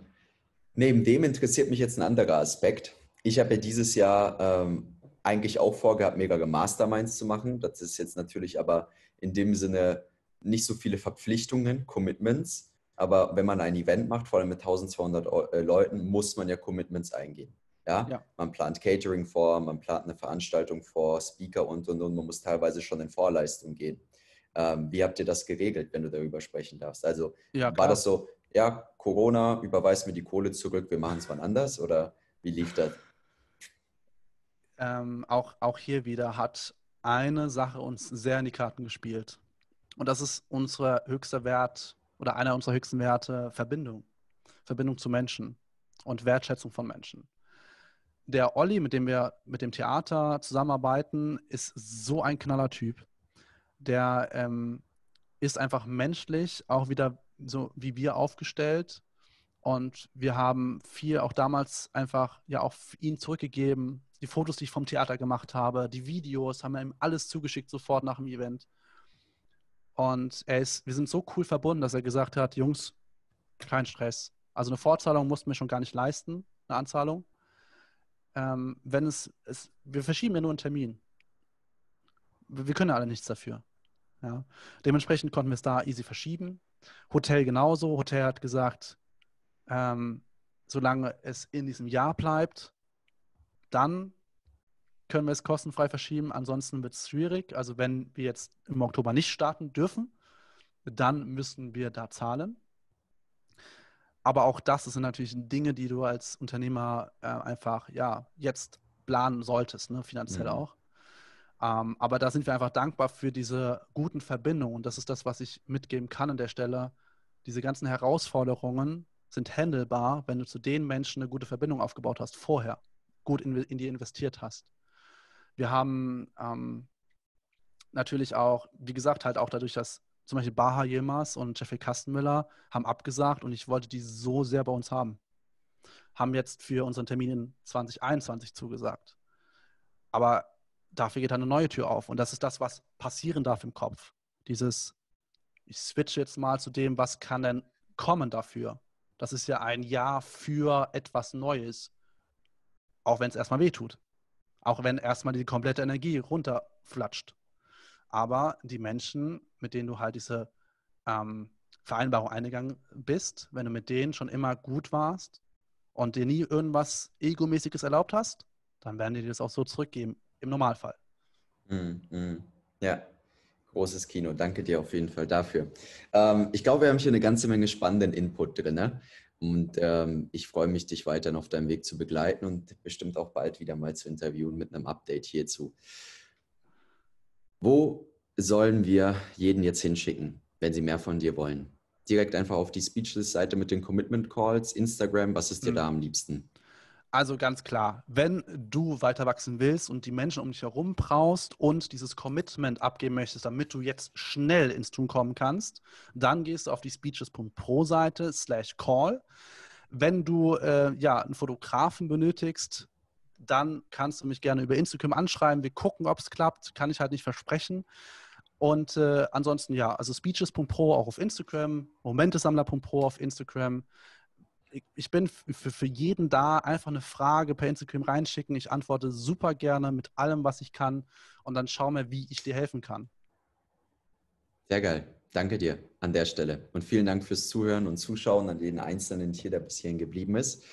neben dem interessiert mich jetzt ein anderer Aspekt. Ich habe ja dieses Jahr ähm, eigentlich auch vorgehabt, mehrere Masterminds zu machen. Das ist jetzt natürlich aber in dem Sinne nicht so viele Verpflichtungen, Commitments. Aber wenn man ein Event macht, vor allem mit 1200 äh, Leuten, muss man ja Commitments eingehen. Ja? ja? Man plant Catering vor, man plant eine Veranstaltung vor, Speaker und und und. Man muss teilweise schon in Vorleistung gehen. Ähm, wie habt ihr das geregelt, wenn du darüber sprechen darfst? Also ja, war das so, ja, Corona, überweist mir die Kohle zurück, wir machen es wann anders oder wie lief das? Ähm, auch, auch hier wieder hat eine Sache uns sehr in die Karten gespielt. Und das ist unser höchster Wert oder einer unserer höchsten Werte, Verbindung. Verbindung zu Menschen und Wertschätzung von Menschen. Der Olli, mit dem wir mit dem Theater zusammenarbeiten, ist so ein knaller Typ der ähm, ist einfach menschlich auch wieder so wie wir aufgestellt. Und wir haben viel auch damals einfach ja auch ihn zurückgegeben. Die Fotos, die ich vom Theater gemacht habe, die Videos, haben wir ihm alles zugeschickt sofort nach dem Event. Und er ist, wir sind so cool verbunden, dass er gesagt hat, Jungs, kein Stress. Also eine Vorzahlung mussten wir schon gar nicht leisten, eine Anzahlung. Ähm, wenn es, es, wir verschieben ja nur einen Termin. Wir, wir können ja alle nichts dafür. Ja. Dementsprechend konnten wir es da easy verschieben. Hotel genauso. Hotel hat gesagt, ähm, solange es in diesem Jahr bleibt, dann können wir es kostenfrei verschieben. Ansonsten wird es schwierig. Also wenn wir jetzt im Oktober nicht starten dürfen, dann müssen wir da zahlen. Aber auch das sind natürlich Dinge, die du als Unternehmer äh, einfach ja jetzt planen solltest, ne? finanziell mhm. auch. Ähm, aber da sind wir einfach dankbar für diese guten Verbindungen. Und das ist das, was ich mitgeben kann an der Stelle. Diese ganzen Herausforderungen sind handelbar, wenn du zu den Menschen eine gute Verbindung aufgebaut hast, vorher, gut in, in die investiert hast. Wir haben ähm, natürlich auch, wie gesagt, halt auch dadurch, dass zum Beispiel Baha Yilmaz und Jeffrey Kastenmüller haben abgesagt und ich wollte die so sehr bei uns haben. Haben jetzt für unseren Termin in 2021 zugesagt. Aber dafür geht eine neue Tür auf. Und das ist das, was passieren darf im Kopf. Dieses, ich switche jetzt mal zu dem, was kann denn kommen dafür? Das ist ja ein Ja für etwas Neues, auch wenn es erstmal wehtut. Auch wenn erstmal die komplette Energie runterflatscht. Aber die Menschen, mit denen du halt diese ähm, Vereinbarung eingegangen bist, wenn du mit denen schon immer gut warst und dir nie irgendwas Egomäßiges erlaubt hast, dann werden die dir das auch so zurückgeben im Normalfall. Mm, mm. Ja, großes Kino. Danke dir auf jeden Fall dafür. Ähm, ich glaube, wir haben hier eine ganze Menge spannenden Input drin. Ne? Und ähm, ich freue mich, dich weiterhin auf deinem Weg zu begleiten und bestimmt auch bald wieder mal zu interviewen mit einem Update hierzu. Wo sollen wir jeden jetzt hinschicken, wenn sie mehr von dir wollen? Direkt einfach auf die Speechless-Seite mit den Commitment Calls, Instagram, was ist dir mhm. da am liebsten? Also ganz klar, wenn du weiter wachsen willst und die Menschen um dich herum brauchst und dieses Commitment abgeben möchtest, damit du jetzt schnell ins Tun kommen kannst, dann gehst du auf die speeches.pro-Seite slash call. Wenn du äh, ja, einen Fotografen benötigst, dann kannst du mich gerne über Instagram anschreiben. Wir gucken, ob es klappt. Kann ich halt nicht versprechen. Und äh, ansonsten ja, also speeches.pro auch auf Instagram, momentesammler.pro auf Instagram ich bin für, für jeden da. Einfach eine Frage per Instagram reinschicken. Ich antworte super gerne mit allem, was ich kann. Und dann schau mal, wie ich dir helfen kann. Sehr geil. Danke dir an der Stelle. Und vielen Dank fürs Zuhören und Zuschauen an jeden Einzelnen hier, der bis hierhin geblieben ist.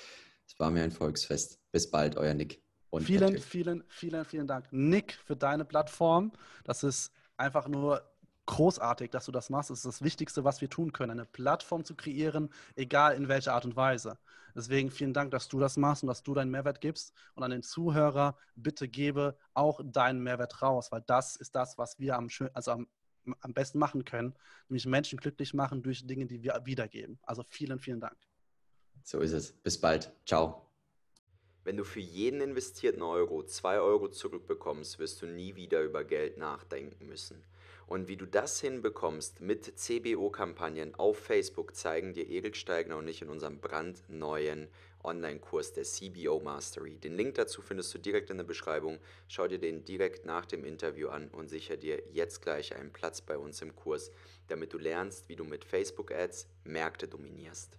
Es war mir ein Volksfest. Bis bald, euer Nick. Und vielen, vielen, vielen, vielen Dank, Nick, für deine Plattform. Das ist einfach nur großartig, dass du das machst. Es ist das Wichtigste, was wir tun können, eine Plattform zu kreieren, egal in welcher Art und Weise. Deswegen vielen Dank, dass du das machst und dass du deinen Mehrwert gibst. Und an den Zuhörer, bitte gebe auch deinen Mehrwert raus, weil das ist das, was wir am, schön, also am, am besten machen können, nämlich Menschen glücklich machen durch Dinge, die wir wiedergeben. Also vielen, vielen Dank. So ist es. Bis bald. Ciao. Wenn du für jeden investierten Euro 2 Euro zurückbekommst, wirst du nie wieder über Geld nachdenken müssen. Und wie du das hinbekommst mit CBO-Kampagnen auf Facebook, zeigen dir Edel Steigner und ich in unserem brandneuen Online-Kurs der CBO Mastery. Den Link dazu findest du direkt in der Beschreibung. Schau dir den direkt nach dem Interview an und sicher dir jetzt gleich einen Platz bei uns im Kurs, damit du lernst, wie du mit Facebook-Ads Märkte dominierst.